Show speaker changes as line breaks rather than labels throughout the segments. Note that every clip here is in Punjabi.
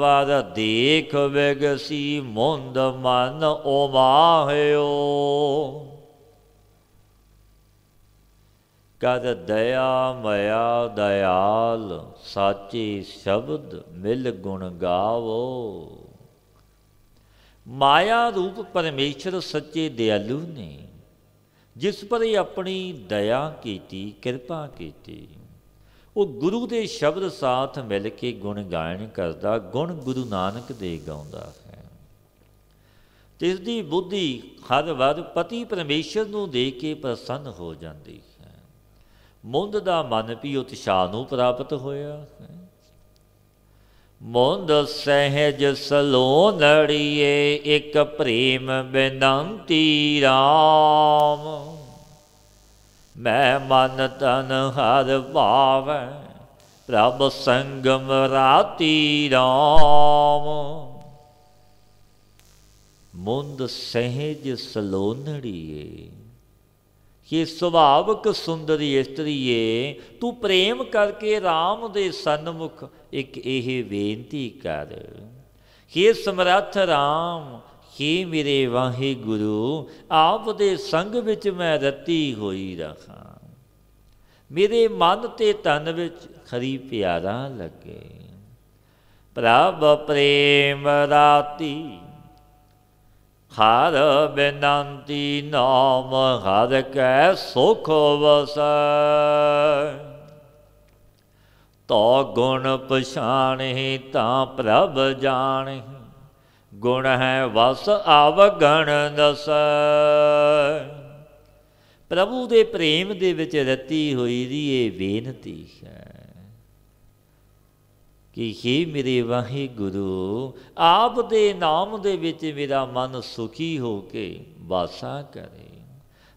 ਵਾਦ ਦੇਖ ਵਿਗਸੀ ਮੁੰਦ ਮਨ ਉਮਾਹਿਓ ਕਦ ਦਇਆ ਮਇਆ ਦਇਆਲ ਸਾਚੀ ਸ਼ਬਦ ਮਿਲ ਗੁਣ ਗਾਵੋ ਮਾਇਆ ਰੂਪ ਪਰਮੇਸ਼ਰ ਸੱਚੇ ਦਿਆਲੂ ਨੇ ਜਿਸ ਪਰ ਆਪਣੀ ਦਇਆ ਕੀਤੀ ਕਿਰਪਾ ਕੀਤੀ ਉਹ ਗੁਰੂ ਦੇ ਸ਼ਬਦ ਸਾਥ ਮਿਲ ਕੇ ਗੁਣ ਗਾਇਨ ਕਰਦਾ ਗੁਣ ਗੁਰੂ ਨਾਨਕ ਦੇ ਗਾਉਂਦਾ ਹੈ ਜਿਸ ਦੀ ਬੁੱਧੀ ਹਰ ਵਾਰ ਪਤੀ ਪਰਮੇਸ਼ਰ ਨੂੰ ਦੇਖ ਕੇ ਪ੍ਰਸੰਨ ਹੋ ਜਾਂਦੀ ਹੈ ਮੁੰਦ ਦਾ ਮਨ ਵੀ ਉਤਸ਼ਾਹ ਨੂੰ ਪ੍ਰਾਪਤ ਹੋਇਆ ਹੈ ਮੁੰਦ ਸਹਿਜ ਸਲੋਨ ਲੜੀਏ ਇੱਕ ਪ੍ਰੇਮ ਬਿਨੰਤੀ ਰਾਮ ਮੈਂ ਮਨ ਤਨ ਹਰ ਭਾਵੈ ਪ੍ਰਭ ਸੰਗਮ ਰਾਤੀ ਰਾਮ ਮੁੰਦ ਸਹਿਜ ਸਲੋਨੜੀਏ ਕਿ ਸੁਭਾਵਕ ਸੁੰਦਰੀ ਇਸਤਰੀਏ ਤੂੰ ਪ੍ਰੇਮ ਕਰਕੇ RAM ਦੇ ਸਨਮੁਖ ਇੱਕ ਇਹ ਬੇਨਤੀ ਕਰ ਕਿ ਸਮਰੱਥ RAM ਹੀ ਮੇਰੇ ਵਾਹੀ ਗੁਰੂ ਆਪ ਦੇ ਸੰਗ ਵਿੱਚ ਮੈਂ ਰਤੀ ਹੋਈ ਰਖਾਂ ਮੇਰੇ ਮਨ ਤੇ ਤਨ ਵਿੱਚ ਖਰੀ ਪਿਆਰਾ ਲੱਗੇ ਪ੍ਰਭ ਪ੍ਰੇਮ ਰਾਤੀ ਹਰ ਬੇਨੰਤੀ ਨਾਮ ਹਰ ਕੈ ਸੁਖ ਵਸੈ ਤੋ ਗੁਣ ਪਛਾਣਹਿ ਤਾਂ ਪ੍ਰਭ ਜਾਣਹਿ ਗੁਣ ਹੈ ਵਸ ਆਵਗਣ ਦਸ ਪ੍ਰਭੂ ਦੇ ਪ੍ਰੇਮ ਦੇ ਵਿੱਚ ਰਤੀ ਹੋਈ ਦੀ ਇਹ ਬੇਨਤੀ ਹੈ ਕਿ ਹੇ ਮੇਰੇ ਗੁਰੂ ਆਪ ਦੇ ਨਾਮ ਦੇ ਵਿੱਚ ਮੇਰਾ ਮਨ ਸੁਖੀ ਹੋ ਕੇ ਵਾਸਾ ਕਰੇ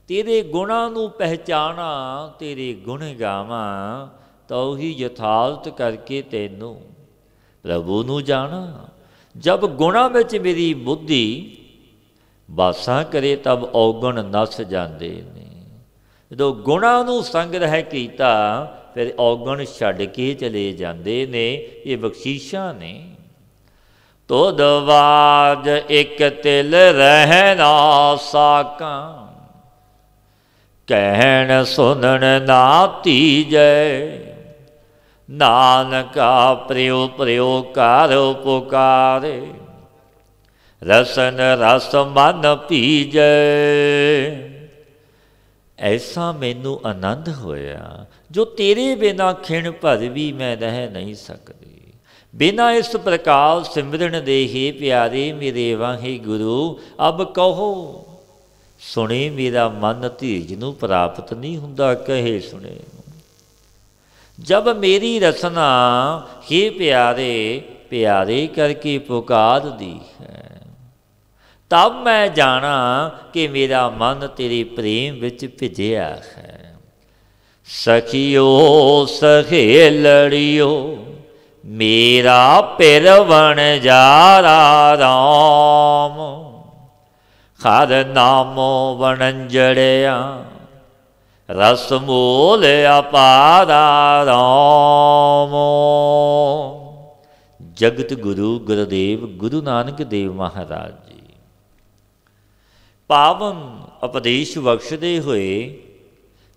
ਤੇਰੇ ਗੁਣਾਂ ਨੂੰ ਪਹਿਚਾਣਾ ਤੇਰੇ ਗੁਣ ਗਾਵਾਂ ਤਉਹੀ ਉਹੀ ਯਥਾਰਥ ਕਰਕੇ ਤੈਨੂੰ ਪ੍ਰਭੂ ਨੂੰ ਜਾਣਾ ਜਬ ਗੁਣਾ ਵਿੱਚ ਮੇਰੀ ਬੁੱਧੀ ਬਾਸਾ ਕਰੇ ਤਬ ਔਗਣ ਨਸ ਜਾਂਦੇ ਨੇ ਜਦੋਂ ਗੁਣਾ ਨੂੰ ਸੰਗ ਰਹਿ ਕੀਤਾ ਫਿਰ ਔਗਣ ਛੱਡ ਕੇ ਚਲੇ ਜਾਂਦੇ ਨੇ ਇਹ ਬਖਸ਼ੀਸ਼ਾਂ ਨੇ ਤੋਦ ਵਾਜ ਇੱਕ ਤਿਲ ਰਹਿਣਾ ਸਾਕਾ ਕਹਿਣ ਸੁਣਨ ਨਾ ਧੀਜੈ ਨਾਨਕਾ ਪ੍ਰਿਉ ਪ੍ਰਿਉ ਕਰ ਪੁਕਾਰੇ ਰਸਨ ਰਸ ਮਨ ਪੀਜੈ ਐਸਾ ਮੈਨੂੰ ਆਨੰਦ ਹੋਇਆ ਜੋ ਤੇਰੇ ਬਿਨਾ ਖਿਣ ਭਰ ਵੀ ਮੈਂ ਰਹਿ ਨਹੀਂ ਸਕਦੀ ਬਿਨਾ ਇਸ ਪ੍ਰਕਾਰ ਸਿਮਰਨ ਦੇ ਹੀ ਪਿਆਰੇ ਮੇਰੇ ਵਾਹੀ ਗੁਰੂ ਅਬ ਕਹੋ ਸੁਣੇ ਮੇਰਾ ਮਨ ਧੀਜ ਨੂੰ ਪ੍ਰਾਪਤ ਨਹੀਂ ਹੁੰਦਾ ਕਹੇ ਸੁਣੇ ਜਬ ਮੇਰੀ ਰਸਨਾ ਹੀ ਪਿਆਰੇ ਪਿਆਰੇ ਕਰਕੇ ਪੁਕਾਰਦੀ ਹੈ ਤਬ ਮੈਂ ਜਾਣਾ ਕਿ ਮੇਰਾ ਮਨ ਤੇਰੇ ਪ੍ਰੇਮ ਵਿੱਚ ਭਿਜਿਆ ਹੈ ਸਖਿਓ ਸਖੇ ਲੜਿਓ ਮੇਰਾ ਜਾ ਜਾਰਾ ਰਾਮ ਖਾਦ ਨਾਮੋ ਵਣੰਜੜਿਆ ਰਸ ਮੋਲ ਅਪਾਰਾ ਰਾਮ ਜਗਤ ਗੁਰੂ ਗੁਰਦੇਵ ਗੁਰੂ ਨਾਨਕ ਦੇਵ ਮਹਾਰਾਜ ਜੀ ਪਾਵਨ ਉਪਦੇਸ਼ ਬਖਸ਼ਦੇ ਹੋਏ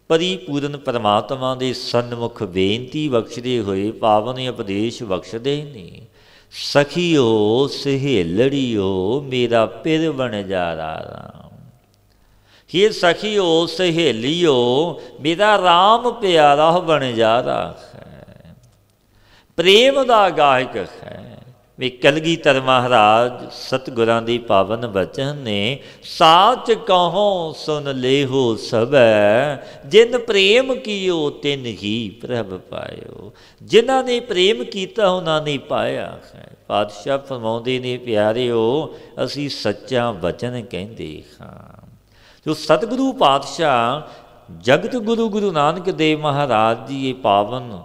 ਪਰਿਪੂਰਨ ਪਰਮਾਤਮਾ ਦੇ ਸਨਮੁਖ ਬੇਨਤੀ ਬਖਸ਼ਦੇ ਹੋਏ ਪਾਵਨ ਉਪਦੇਸ਼ ਬਖਸ਼ਦੇ ਨੇ ਸਖੀਓ ਸਹੇਲੜੀਓ ਮੇਰਾ ਪਿਰ ਬਣ ਜਾ ਰਾਮ ਹੀ ਸਖੀਓ ਸਹੇਲੀਓ ਬਿਦਾ ਰਾਮ ਪਿਆਰਾ ਬਣ ਜਾ ਰਾ ਪ੍ਰੇਮ ਦਾ ਗਾਇਕ ਹੈ ਵੀ ਕਲਗੀਧਰ ਮਹਾਰਾਜ ਸਤਗੁਰਾਂ ਦੀ ਪਾਵਨ ਬਚਨ ਨੇ ਸਾਚ ਕਹੋ ਸੁਨ ਲੇਹੋ ਸਭੈ ਜਿਨ ਪ੍ਰੇਮ ਕੀਓ ਤਿਨ ਹੀ ਪ੍ਰਭ ਪਾਇਓ ਜਿਨ੍ਹਾਂ ਨੇ ਪ੍ਰੇਮ ਕੀਤਾ ਉਹਨਾਂ ਨੇ ਪਾਇਆ ਪਾਤਸ਼ਾਹ ਫਰਮਾਉਂਦੇ ਨੇ ਪਿਆਰਿਓ ਅਸੀਂ ਸੱਚਾ ਬਚਨ ਕਹਿੰਦੇ ਹਾਂ ਜੋ ਸਤਿਗੁਰੂ ਪਾਤਸ਼ਾਹ ਜਗਤ ਗੁਰੂ ਗੁਰੂ ਨਾਨਕ ਦੇਵ ਮਹਾਰਾਜ ਜੀ ਇਹ ਪਾਵਨ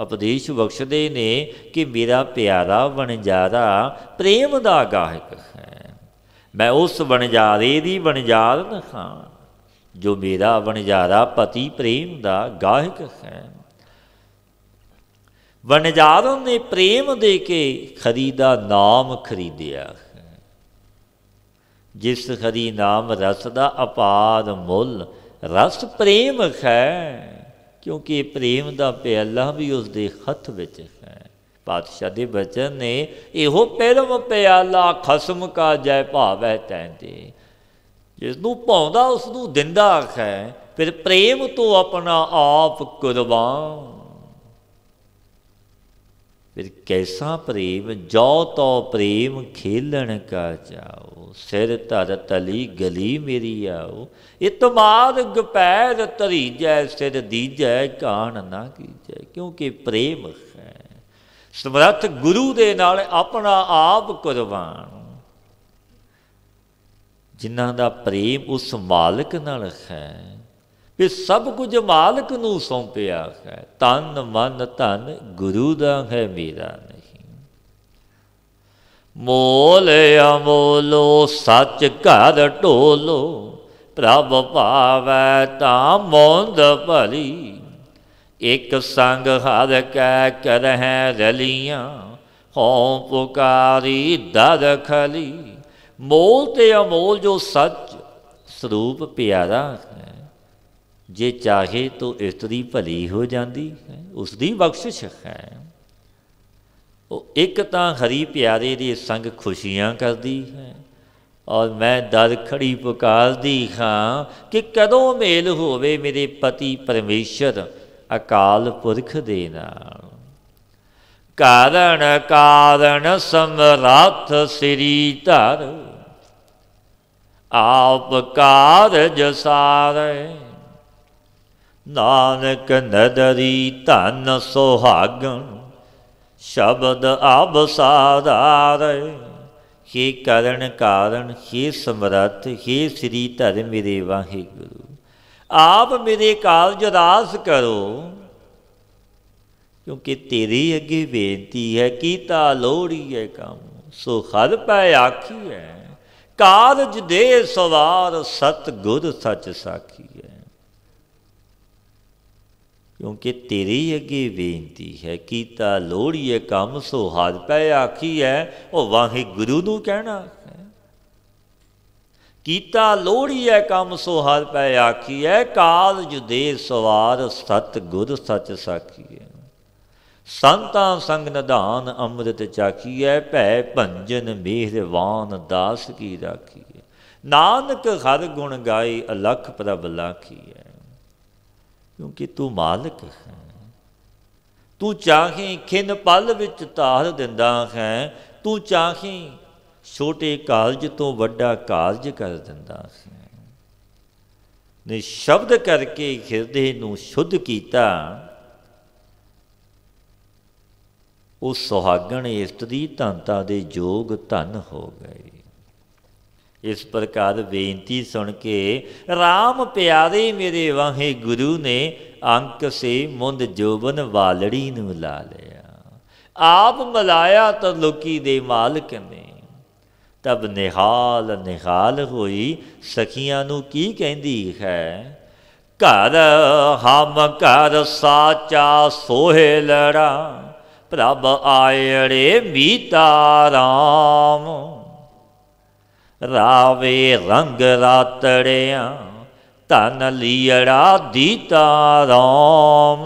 ਉਪਦੇਸ਼ ਬਖਸ਼ਦੇ ਨੇ ਕਿ ਮੇਰਾ ਪਿਆਰਾ ਬਣਜਾਰਾ ਪ੍ਰੇਮ ਦਾ ਗਾਹਕ ਹੈ ਮੈਂ ਉਸ ਬਣਜਾਰੇ ਦੀ ਬਣਜਾਰ ਨਖਾਂ ਜੋ ਮੇਰਾ ਬਣਜਾਰਾ ਪਤੀ ਪ੍ਰੇਮ ਦਾ ਗਾਹਕ ਹੈ ਬਣਜਾਰਾਂ ਨੇ ਪ੍ਰੇਮ ਦੇ ਕੇ ਖਰੀਦਾ ਨਾਮ ਖਰੀਦਿਆ ਜਿਸ ਹਰੀ ਨਾਮ ਰਸ ਦਾ ਅਪਾਰ ਮੁੱਲ ਰਸ ਪ੍ਰੇਮ ਹੈ ਕਿਉਂਕਿ ਪ੍ਰੇਮ ਦਾ ਪਿਆਲਾ ਵੀ ਉਸ ਦੇ ਹੱਥ ਵਿੱਚ ਹੈ ਪਾਤਸ਼ਾਹ ਦੇ ਬਚਨ ਨੇ ਇਹੋ ਪਰਮ ਪਿਆਲਾ ਖਸਮ ਕਾ ਜੈ ਭਾਵੈ ਤੈਂਦੇ ਜਿਸ ਨੂੰ ਪਾਉਂਦਾ ਉਸ ਨੂੰ ਦਿੰਦਾ ਹੈ ਫਿਰ ਪ੍ਰੇਮ ਤੋਂ ਆਪਣਾ ਆਪ ਕੁਰਬਾਨ ਫਿਰ ਕੈਸਾ ਪ੍ਰੇਮ ਜੋ ਤੋ ਪ੍ਰੇਮ ਖੇਲਣ ਕਾ ਚਾਉ ਸਿਰ ਧਰ ਤਲੀ ਗਲੀ ਮੇਰੀ ਆਉ ਇਤਮਾਦ ਤਰੀ ਜੈ ਸਿਰ ਦੀਜੈ ਕਾਣ ਨਾ ਕੀਜੈ ਕਿਉਂਕਿ ਪ੍ਰੇਮ ਹੈ ਸਮਰੱਥ ਗੁਰੂ ਦੇ ਨਾਲ ਆਪਣਾ ਆਪ ਕੁਰਬਾਨ ਜਿਨ੍ਹਾਂ ਦਾ ਪ੍ਰੇਮ ਉਸ ਮਾਲਕ ਨਾਲ ਹੈ ਵੀ ਸਭ ਕੁਝ ਮਾਲਕ ਨੂੰ ਸੌਂਪਿਆ ਹੈ ਤਨ ਮਨ ਧਨ ਗੁਰੂ ਦਾ ਹੈ ਮੇਰਾ ਨੇ ਮੋਲ ਅਮੋਲੋ ਸੱਚ ਘਰ ਢੋਲੋ ਪ੍ਰਭ ਭਾਵੈ ਤਾਂ ਮੋਂਦ ਭਲੀ ਇਕ ਸੰਗ ਹਰ ਕੈ ਕਰਹਿ ਰਲੀਆਂ ਹਉ ਪੁਕਾਰੀ ਦਦ ਖਲੀ ਮੋਲ ਤੇ ਅਮੋਲ ਜੋ ਸੱਚ ਸਰੂਪ ਪਿਆਰਾ ਹੈ ਜੇ ਚਾਹੇ ਤੋ ਇਸਤਰੀ ਭਲੀ ਹੋ ਜਾਂਦੀ ਹੈ ਉਸ ਦੀ ਬਖਸ਼ਿਸ਼ ਹੈ ਉਹ ਇੱਕ ਤਾਂ ਹਰੀ ਪਿਆਰੇ ਦੇ ਸੰਗ ਖੁਸ਼ੀਆਂ ਕਰਦੀ ਹੈ ਔਰ ਮੈਂ ਦਰ ਖੜੀ ਪੁਕਾਰਦੀ ਹਾਂ ਕਿ ਕਦੋਂ ਮੇਲ ਹੋਵੇ ਮੇਰੇ ਪਤੀ ਪਰਮੇਸ਼ਰ ਅਕਾਲ ਪੁਰਖ ਦੇ ਨਾਲ ਕਾਰਨ ਕਾਰਨ ਸਮਰਾਥ ਸ੍ਰੀ ਧਰ ਆਪ ਕਾਰਜ ਸਾਰੇ ਨਾਨਕ ਨਦਰੀ ਧਨ ਸੁਹਾਗਣ ਸ਼ਬਦ ਆਬ ਸਾਧਾਰ ਹੀ ਕਰਨ ਕਾਰਨ ਹੀ ਸਮਰਤ ਹੀ ਸ੍ਰੀ ਧਰਮ ਮੇਰੇ ਵਾਹਿਗੁਰੂ ਆਪ ਮੇਰੇ ਕਾਲਜ ਰਾਸ ਕਰੋ ਕਿਉਂਕਿ ਤੇਰੀ ਅੱਗੇ ਬੇਨਤੀ ਹੈ ਕੀਤਾ ਲੋੜੀ ਹੈ ਕੰਮ ਸੋ ਖਦ ਪੈ ਆਖੀ ਹੈ ਕਾਜ ਦੇ ਸਵਾਰ ਸਤ ਗੁਰ ਸੱਚ ਸਾਖੀ ਹੈ ਕਿਉਂਕਿ ਤੇਰੀ ਅੱਗੇ ਬੇਨਤੀ ਹੈ ਕੀਤਾ ਲੋੜੀਏ ਕੰਮ ਸੋ ਹੱਥ ਪੈ ਆਖੀ ਹੈ ਉਹ ਵਾਹੀ ਗੁਰੂ ਨੂੰ ਕਹਿਣਾ ਕੀਤਾ ਲੋੜੀਏ ਕੰਮ ਸੋ ਹਰ ਪੈ ਆਖੀ ਹੈ ਕਾਲ ਜੁਦੇ ਸਵਾਰ ਸਤ ਗੁਰ ਸਚ ਸਾਖੀਐ ਸੰਤਾਂ ਸੰਗ ਨਿਧਾਨ ਅੰਮ੍ਰਿਤ ਚਾਖੀਐ ਭੈ ਭੰਜਨ ਮਿਹਰਵਾਨ ਦਾਸ ਕੀ ਰਾਖੀਐ ਨਾਨਕ ਹਰ ਗੁਣ ਗਾਏ ਅਲਖ ਪ੍ਰਭ ਲਾਖੀਐ ਕਿਉਂਕਿ ਤੂੰ ਮਾਲਕ ਹੈ ਤੂੰ ਚਾਹੇ ਖਿੰਨ ਪਲ ਵਿੱਚ ਤਾਰ ਦਿੰਦਾ ਹੈ ਤੂੰ ਚਾਹੇ ਛੋਟੇ ਕਾਲਜ ਤੋਂ ਵੱਡਾ ਕਾਲਜ ਕਰ ਦਿੰਦਾ ਹੈ ਨੇ ਸ਼ਬਦ ਕਰਕੇ ਹਿਰਦੇ ਨੂੰ ਸ਼ੁੱਧ ਕੀਤਾ ਉਹ ਸੁਹਾਗਣ ਇਸਤ ਦੀ ਧੰਤਾ ਦੇ ਯੋਗ ਧਨ ਹੋ ਗਏ ਇਸ ਪ੍ਰਕਾਰ ਬੇਨਤੀ ਸੁਣ ਕੇ RAM ਪਿਆਰੇ ਮੇਰੇ ਵਾਹੇ ਗੁਰੂ ਨੇ ਅੰਕ ਸੇ ਮੁੰਦ ਜੋਬਨ ਵਾਲੜੀ ਨੂੰ ਲਾ ਲਿਆ ਆਪ ਮਲਾਇਆ ਤਾਂ ਲੋਕੀ ਦੇ ਮਾਲਕ ਨੇ ਤਬ ਨਿਹਾਲ ਨਿਹਾਲ ਹੋਈ ਸਖੀਆਂ ਨੂੰ ਕੀ ਕਹਿੰਦੀ ਹੈ ਘਰ ਹਮ ਘਰ ਸਾਚਾ ਸੋਹੇ ਲੜਾ ਪ੍ਰਭ ਆਇੜੇ ਮੀਤਾ ਰਾਮ ਰਾਵੇ ਰੰਗ ਰਾਤੜਿਆ ਧਨ ਲੀੜਾ ਦੀਤਾ ਰਾਮ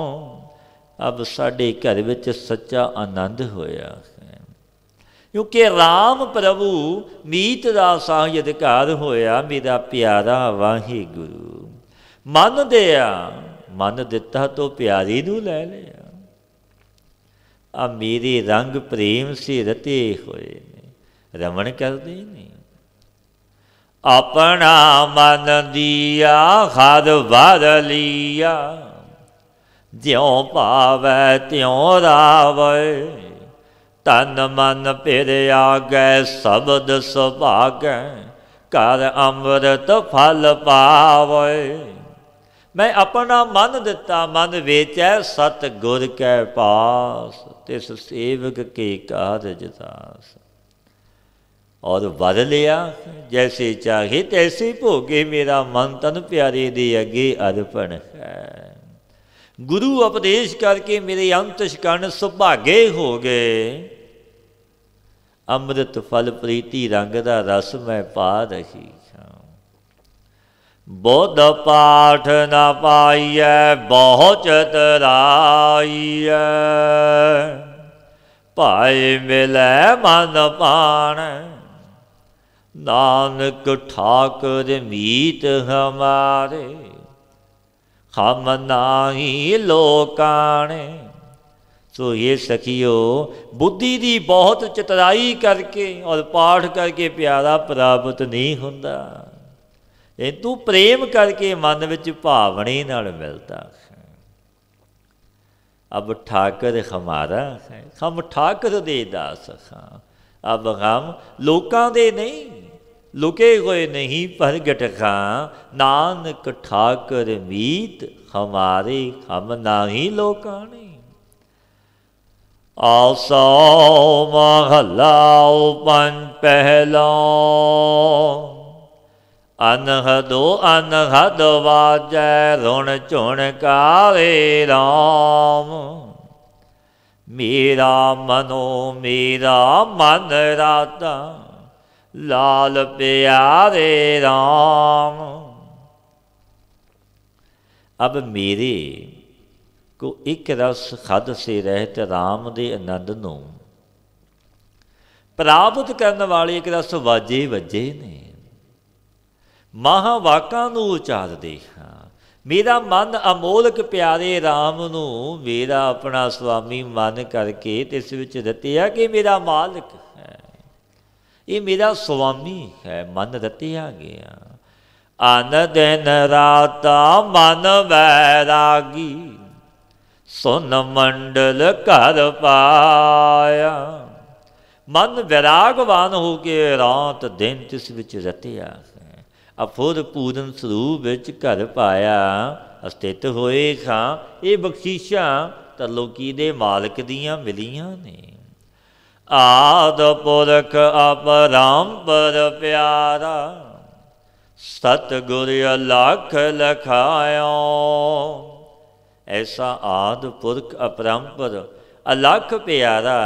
ਅਬ ਸਾਡੇ ਘਰ ਵਿੱਚ ਸੱਚਾ ਆਨੰਦ ਹੋਇਆ ਕਿਉਂਕਿ ਰਾਮ ਪ੍ਰਭੂ ਮੀਤ ਦਾ ਸਾਂਝ ਅਧਿਕਾਰ ਹੋਇਆ ਮੇਰਾ ਪਿਆਰਾ ਵਾਹਿਗੁਰੂ ਮਨ ਦੇਆ ਮਨ ਦਿੱਤਾ ਤੋ ਪਿਆਰੀ ਨੂੰ ਲੈ ਲਿਆ ਆ ਮੇਰੇ ਰੰਗ ਪ੍ਰੇਮ ਸੇ ਰਤੇ ਹੋਏ ਰਮਣ ਕਰਦੇ ਨਹੀਂ ਆਪਣਾ ਮਨ ਦੀਆ ਖਦ ਵਰ ਲੀਆ ਜਿਉ ਪਾਵੈ ਤਿਉ ਰਾਵੈ ਤਨ ਮਨ ਫਿਰ ਆਗੈ ਸਬਦ ਸੁਭਾਗੈ ਕਰ ਅੰਮ੍ਰਿਤ ਫਲ ਪਾਵੈ ਮੈਂ ਆਪਣਾ ਮਨ ਦਿੱਤਾ ਮਨ ਵੇਚੈ ਸਤ ਗੁਰ ਕੈ ਪਾਸ ਤਿਸ ਸੇਵਕ ਕੇ ਕਾਜ ਜਤਾਸ ਔਰ ਵਰ ਲਿਆ ਜੈਸੇ ਚਾਹੇ ਤੈਸੇ ਭੋਗੇ ਮੇਰਾ ਮਨ ਤਨ ਪਿਆਰੇ ਦੇ ਅੱਗੇ ਅਰਪਣ ਹੈ ਗੁਰੂ ਉਪਦੇਸ਼ ਕਰਕੇ ਮੇਰੇ ਅੰਤਸ਼ਕਣ ਸੁਭਾਗੇ ਹੋ ਗਏ ਅੰਮ੍ਰਿਤ ਫਲ ਪ੍ਰੀਤੀ ਰੰਗ ਦਾ ਰਸ ਮੈਂ ਪਾ ਰਹੀ ਹਾਂ ਬੋਧ ਪਾਠ ਨਾ ਪਾਈਐ ਬਹੁਤ ਚਤਰਾਈਐ ਭਾਏ ਮਿਲੈ ਮਨ ਪਾਣੈ ਨਾਨਕ ਠਾਕੁਰ ਮੀਤ ਹਮਾਰੇ ਹਮ ਨਾਹੀ ਲੋਕਾਣੇ ਸੋ ਇਹ ਸਖਿਓ ਬੁੱਧੀ ਦੀ ਬਹੁਤ ਚਤਰਾਈ ਕਰਕੇ ਔਰ ਪਾਠ ਕਰਕੇ ਪਿਆਰਾ ਪ੍ਰਾਪਤ ਨਹੀਂ ਹੁੰਦਾ ਇਹ ਤੂੰ ਪ੍ਰੇਮ ਕਰਕੇ ਮਨ ਵਿੱਚ ਭਾਵਣੇ ਨਾਲ ਮਿਲਦਾ ਅਬ ਠਾਕਰ ਹਮਾਰਾ ਹੈ ਹਮ ਠਾਕਰ ਦੇ ਦਾਸ ਹਾਂ ਅਬ ਹਮ ਲੋਕਾਂ ਦੇ ਨਹੀਂ ਲੁਕੇ ਹੋਏ ਨਹੀਂ ਪ੍ਰਗਟ ਖਾਂ ਨਾਨਕ ਠਾਕਰ ਮੀਤ ਹਮਾਰੇ ਹਮ ਨਾਹੀ ਲੋਕਾਣੀ ਆਸਾ ਮਹਲਾ ਉਪਨ ਪਹਿਲਾ ਅਨਹਦੋ ਅਨਹਦ ਵਾਜੈ ਰੁਣ ਝੁਣ ਕਾਲੇ ਰਾਮ ਮੇਰਾ ਮਨੋ ਮੇਰਾ ਮਨ ਰਾਤਾ ਲਾਲ ਪਿਆਰੇ RAM ਅਬ ਮੇਰੇ ਕੋ ਇੱਕ ਰਸ ਖਦ ਸੇ ਰਹਿਤ RAM ਦੇ ਆਨੰਦ ਨੂੰ ਪ੍ਰਾਪਤ ਕਰਨ ਵਾਲੇ ਇੱਕ ਰਸ ਵਾਜੇ ਵਜੇ ਨੇ ਮਹਾ ਵਾਕਾਂ ਨੂੰ ਉਚਾਰਦੇ ਹਾਂ ਮੇਰਾ ਮਨ ਅਮੋਲਕ ਪਿਆਰੇ RAM ਨੂੰ ਮੇਰਾ ਆਪਣਾ ਸੁਆਮੀ ਮੰਨ ਕਰਕੇ ਤੇ ਇਸ ਵਿੱਚ ਦਿੱਤਿਆ ਕਿ ਮੇਰਾ ਮਾਲਕ ਇਹ ਮੇਰਾ ਸੁਆਮੀ ਹੈ ਮਨ ਰਤਿਆ ਗਿਆ ਆਨ ਦਿਨ ਰਾਤ ਮਨ ਵੈਰਾਗੀ ਸੁਨ ਮੰਡਲ ਘਰ ਪਾਇਆ ਮਨ ਵਿਰਾਗਵਾਨ ਹੋ ਕੇ ਰਾਤ ਦਿਨ ਇਸ ਵਿੱਚ ਰਤਿਆ ਅਫੋਦ ਪੂਰਨ ਸਰੂਪ ਵਿੱਚ ਘਰ ਪਾਇਆ ਅਸਤਿਤ ਹੋਏ ਖਾਂ ਇਹ ਬਖਸ਼ੀਸ਼ਾਂ ਤਾਂ ਲੋਕੀ ਦੇ ਮਾਲਕ ਦੀਆਂ ਮਿਲੀਆਂ ਨੇ ਆਦ ਪੁਰਖ ਅਪਰੰਪਰ ਪਿਆਰਾ ਸਤ ਗੁਰ ਅਲਖ ਲਖਾਇਓ ਐਸਾ ਆਦ ਪੁਰਖ ਅਪਰੰਪਰ ਅਲਖ ਪਿਆਰਾ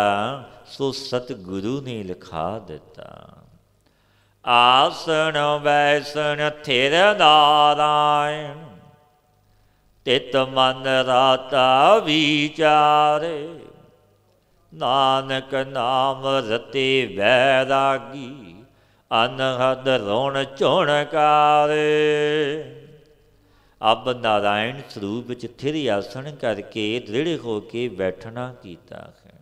ਸੋ ਸਤ ਗੁਰੂ ਨੇ ਲਿਖਾ ਦਿੱਤਾ ਆਸਣ ਵੈਸਣ ਥਿਰ ਦਾਰਾਇਣ ਤਿਤ ਮਨ ਰਾਤਾ ਵਿਚਾਰੇ ਨਾਨਕ ਨਾਮ ਰਤੇ ਵੈਰਾਗੀ ਅਨਹਦ ਰੋਣ ਕਾਰੇ ਅਬ ਨਾਰਾਇਣ ਸਰੂਪ ਵਿੱਚ ਥਿਰ ਆਸਣ ਕਰਕੇ ਦ੍ਰਿੜ ਹੋ ਕੇ ਬੈਠਣਾ ਕੀਤਾ ਹੈ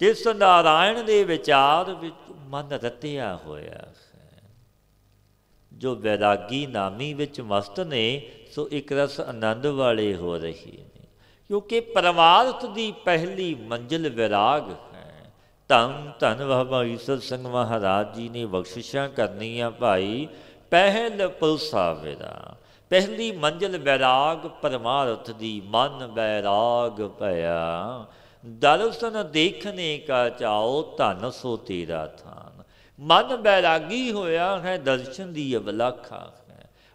ਜਿਸ ਨਾਰਾਇਣ ਦੇ ਵਿਚਾਰ ਵਿੱਚ ਮਨ ਰਤਿਆ ਹੋਇਆ ਹੈ ਜੋ ਵੈਰਾਗੀ ਨਾਮੀ ਵਿੱਚ ਮਸਤ ਨੇ ਸੋ ਇੱਕ ਰਸ ਆਨੰਦ ਵਾਲੇ ਹੋ ਰਹੀ ਹੈ ਕਿਉਂਕਿ ਪਰਵਾਰਤ ਦੀ ਪਹਿਲੀ ਮੰਜ਼ਿਲ ਵਿਰਾਗ ਹੈ ਧੰ ਧੰਨ ਬਾਬਾ ਈਸ਼ਰ ਸਿੰਘ ਮਹਾਰਾਜ ਜੀ ਨੇ ਬਖਸ਼ਿਸ਼ਾਂ ਕਰਨੀਆਂ ਭਾਈ ਪਹਿਲ ਪੁਲਸਾ ਵਿਰਾ ਪਹਿਲੀ ਮੰਜ਼ਿਲ ਵਿਰਾਗ ਪਰਮਾਰਥ ਦੀ ਮਨ ਬੈਰਾਗ ਭਇਆ ਦਰਸਨ ਦੇਖਨੇ ਕਾ ਚਾਉ ਧਨ ਸੋ ਤੇਰਾ ਥਾਨ ਮਨ ਬੈਰਾਗੀ ਹੋਇਆ ਹੈ ਦਰਸ਼ਨ ਦੀ ਅਵਲਾਖਾ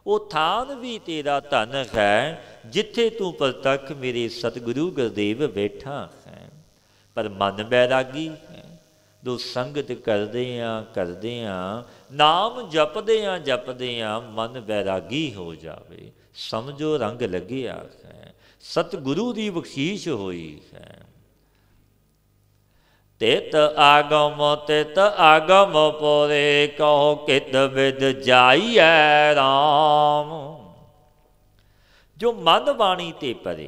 ਉਹ ਥਾਨ ਵੀ ਤੇਰਾ ਧਨ ਹੈ ਜਿੱਥੇ ਤੂੰ ਪ੍ਰਤੱਖ ਮੇਰੇ ਸਤਿਗੁਰੂ ਗੁਰਦੇਵ ਬੈਠਾ ਹੈ ਪਰ ਮਨ ਬੈਰਾਗੀ ਹੈ ਦੋ ਸੰਗਤ ਕਰਦੇ ਆ ਕਰਦੇ ਆ ਨਾਮ ਜਪਦੇ ਆ ਜਪਦੇ ਆ ਮਨ ਬੈਰਾਗੀ ਹੋ ਜਾਵੇ ਸਮਝੋ ਰੰਗ ਲੱਗਿਆ ਹੈ ਸਤਿਗੁਰੂ ਦੀ ਬਖਸ਼ੀਸ਼ ਹੋਈ ਹੈ ਤਿਤ ਆਗਮ ਤਿਤ ਆਗਮ ਪੋਰੇ ਕਹ ਕਿਤ ਵਿਦ ਜਾਈਐ RAM ਜੋ ਮਨ ਬਾਣੀ ਤੇ ਪਰੇ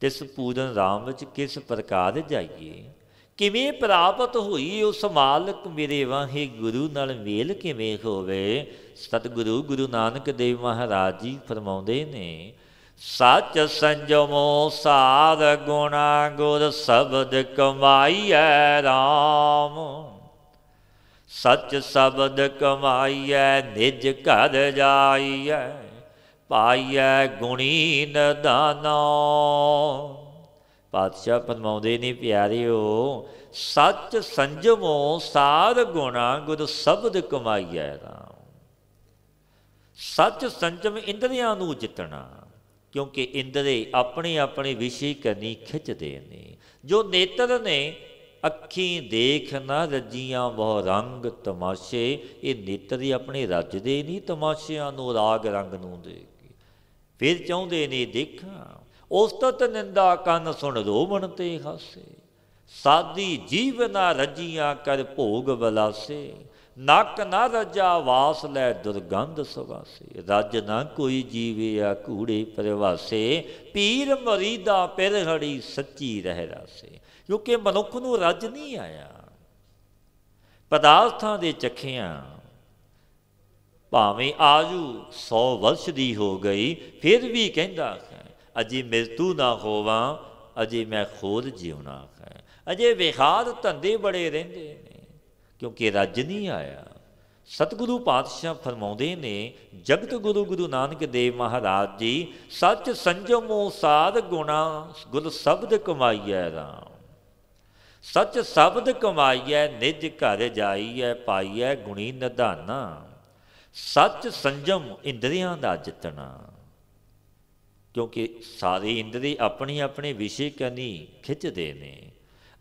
ਤਿਸ ਪੂਜਨ RAM ਵਿੱਚ ਕਿਸ ਪ੍ਰਕਾਰ ਜਾਈਏ ਕਿਵੇਂ ਪ੍ਰਾਪਤ ਹੋਈ ਉਸ ਮਾਲਕ ਮੇਰੇ ਵਾਹੇ ਗੁਰੂ ਨਾਲ ਮੇਲ ਕਿਵੇਂ ਹੋਵੇ ਸਤਿਗੁਰੂ ਗੁਰੂ ਨਾਨਕ ਦੇਵ ਮਹਾਰਾਜ ਜੀ ਫਰਮਾਉਂਦੇ ਨੇ ਸੱਚ ਸੰਜਮੋ ਸਾਧ ਗੁਣਾ ਗੁਰ ਸਬਦ ਕਮਾਈਐ RAM ਸੱਚ ਸਬਦ ਕਮਾਈਐ ਨਿਜ ਘਰ ਜਾਈਐ ਪਾਈਐ ਗੁਣੀ ਨਦਾਨੋ ਪਾਤਸ਼ਾਹ ਫਰਮਾਉਂਦੇ ਨੇ ਪਿਆਰਿਓ ਸੱਚ ਸੰਜਮੋ ਸਾਧ ਗੁਣਾ ਗੁਰ ਸਬਦ ਕਮਾਈਐ RAM ਸੱਚ ਸੰਜਮ ਇੰਦਰੀਆਂ ਨੂੰ ਜਿੱਤਣਾ ਕਿਉਂਕਿ ਇੰਦਰੇ ਆਪਣੇ ਆਪਣੇ ਵਿਸ਼ੇ ਕਨੀ ਖਿੱਚਦੇ ਨੇ ਜੋ ਨੇਤਰ ਨੇ ਅੱਖੀਂ ਦੇਖ ਨਾ ਰੱਜੀਆਂ ਬਹੁ ਰੰਗ ਤਮਾਸ਼ੇ ਇਹ ਨੇਤਰ ਹੀ ਆਪਣੇ ਰੱਜਦੇ ਨਹੀਂ ਤਮਾਸ਼ਿਆਂ ਨੂੰ ਰਾਗ ਰੰਗ ਨੂੰ ਦੇਖ ਫਿਰ ਚਾਹੁੰਦੇ ਨੇ ਦੇਖਾਂ ਉਸਤਤ ਨਿੰਦਾ ਕੰਨ ਸੁਣ ਰੋਵਣ ਤੇ ਹਾਸੇ ਸਾਦੀ ਜੀਵਨਾ ਰਜੀਆਂ ਕਰ ਭੋਗ ਬਲਾਸੇ ਨੱਕ ਨਾ ਰਜਾ ਵਾਸ ਲੈ ਦੁਰਗੰਧ ਸੁਗਾਸੀ ਰੱਜ ਨਾ ਕੋਈ ਜੀਵੇ ਆ ਕੂੜੇ ਪਰਵਾਸੇ ਪੀਰ ਮਰੀਦਾ ਪਿਰ ਹੜੀ ਸੱਚੀ ਰਹਿ ਰਾਸੇ ਕਿਉਂਕਿ ਮਨੁੱਖ ਨੂੰ ਰੱਜ ਨਹੀਂ ਆਇਆ ਪਦਾਰਥਾਂ ਦੇ ਚੱਖਿਆਂ ਭਾਵੇਂ ਆਜੂ 100 ਵਰਸ਼ ਦੀ ਹੋ ਗਈ ਫਿਰ ਵੀ ਕਹਿੰਦਾ ਹੈ ਅਜੇ ਮਿਰਤੂ ਨਾ ਹੋਵਾਂ ਅਜੇ ਮੈਂ ਖੋਦ ਜਿਉਣਾ ਹੈ ਅਜੇ ਵਿਖਾਦ ਧੰਦੇ ਬੜੇ ਰਹਿੰਦੇ ਨੇ ਕਿਉਂਕਿ ਰੱਜ ਨਹੀਂ ਆਇਆ ਸਤਿਗੁਰੂ ਪਾਤਸ਼ਾਹ ਫਰਮਾਉਂਦੇ ਨੇ ਜਗਤ ਗੁਰੂ ਗੁਰੂ ਨਾਨਕ ਦੇਵ ਮਹਾਰਾਜ ਜੀ ਸੱਚ ਸੰਜਮੋ ਸਾਧ ਗੁਣਾ ਗੁਰ ਸ਼ਬਦ ਕਮਾਈਐ ਰਾਮ ਸੱਚ ਸ਼ਬਦ ਕਮਾਈਐ ਨਿਜ ਘਰ ਜਾਈਐ ਪਾਈਐ ਗੁਣੀ ਨਿਧਾਨਾ ਸੱਚ ਸੰਜਮ ਇੰਦਰੀਆਂ ਦਾ ਜਿੱਤਣਾ ਕਿਉਂਕਿ ਸਾਰੇ ਇੰਦਰੀ ਆਪਣੀ ਆਪਣੀ ਵਿਸ਼ੇ ਕਨੀ ਖਿੱਚਦੇ ਨੇ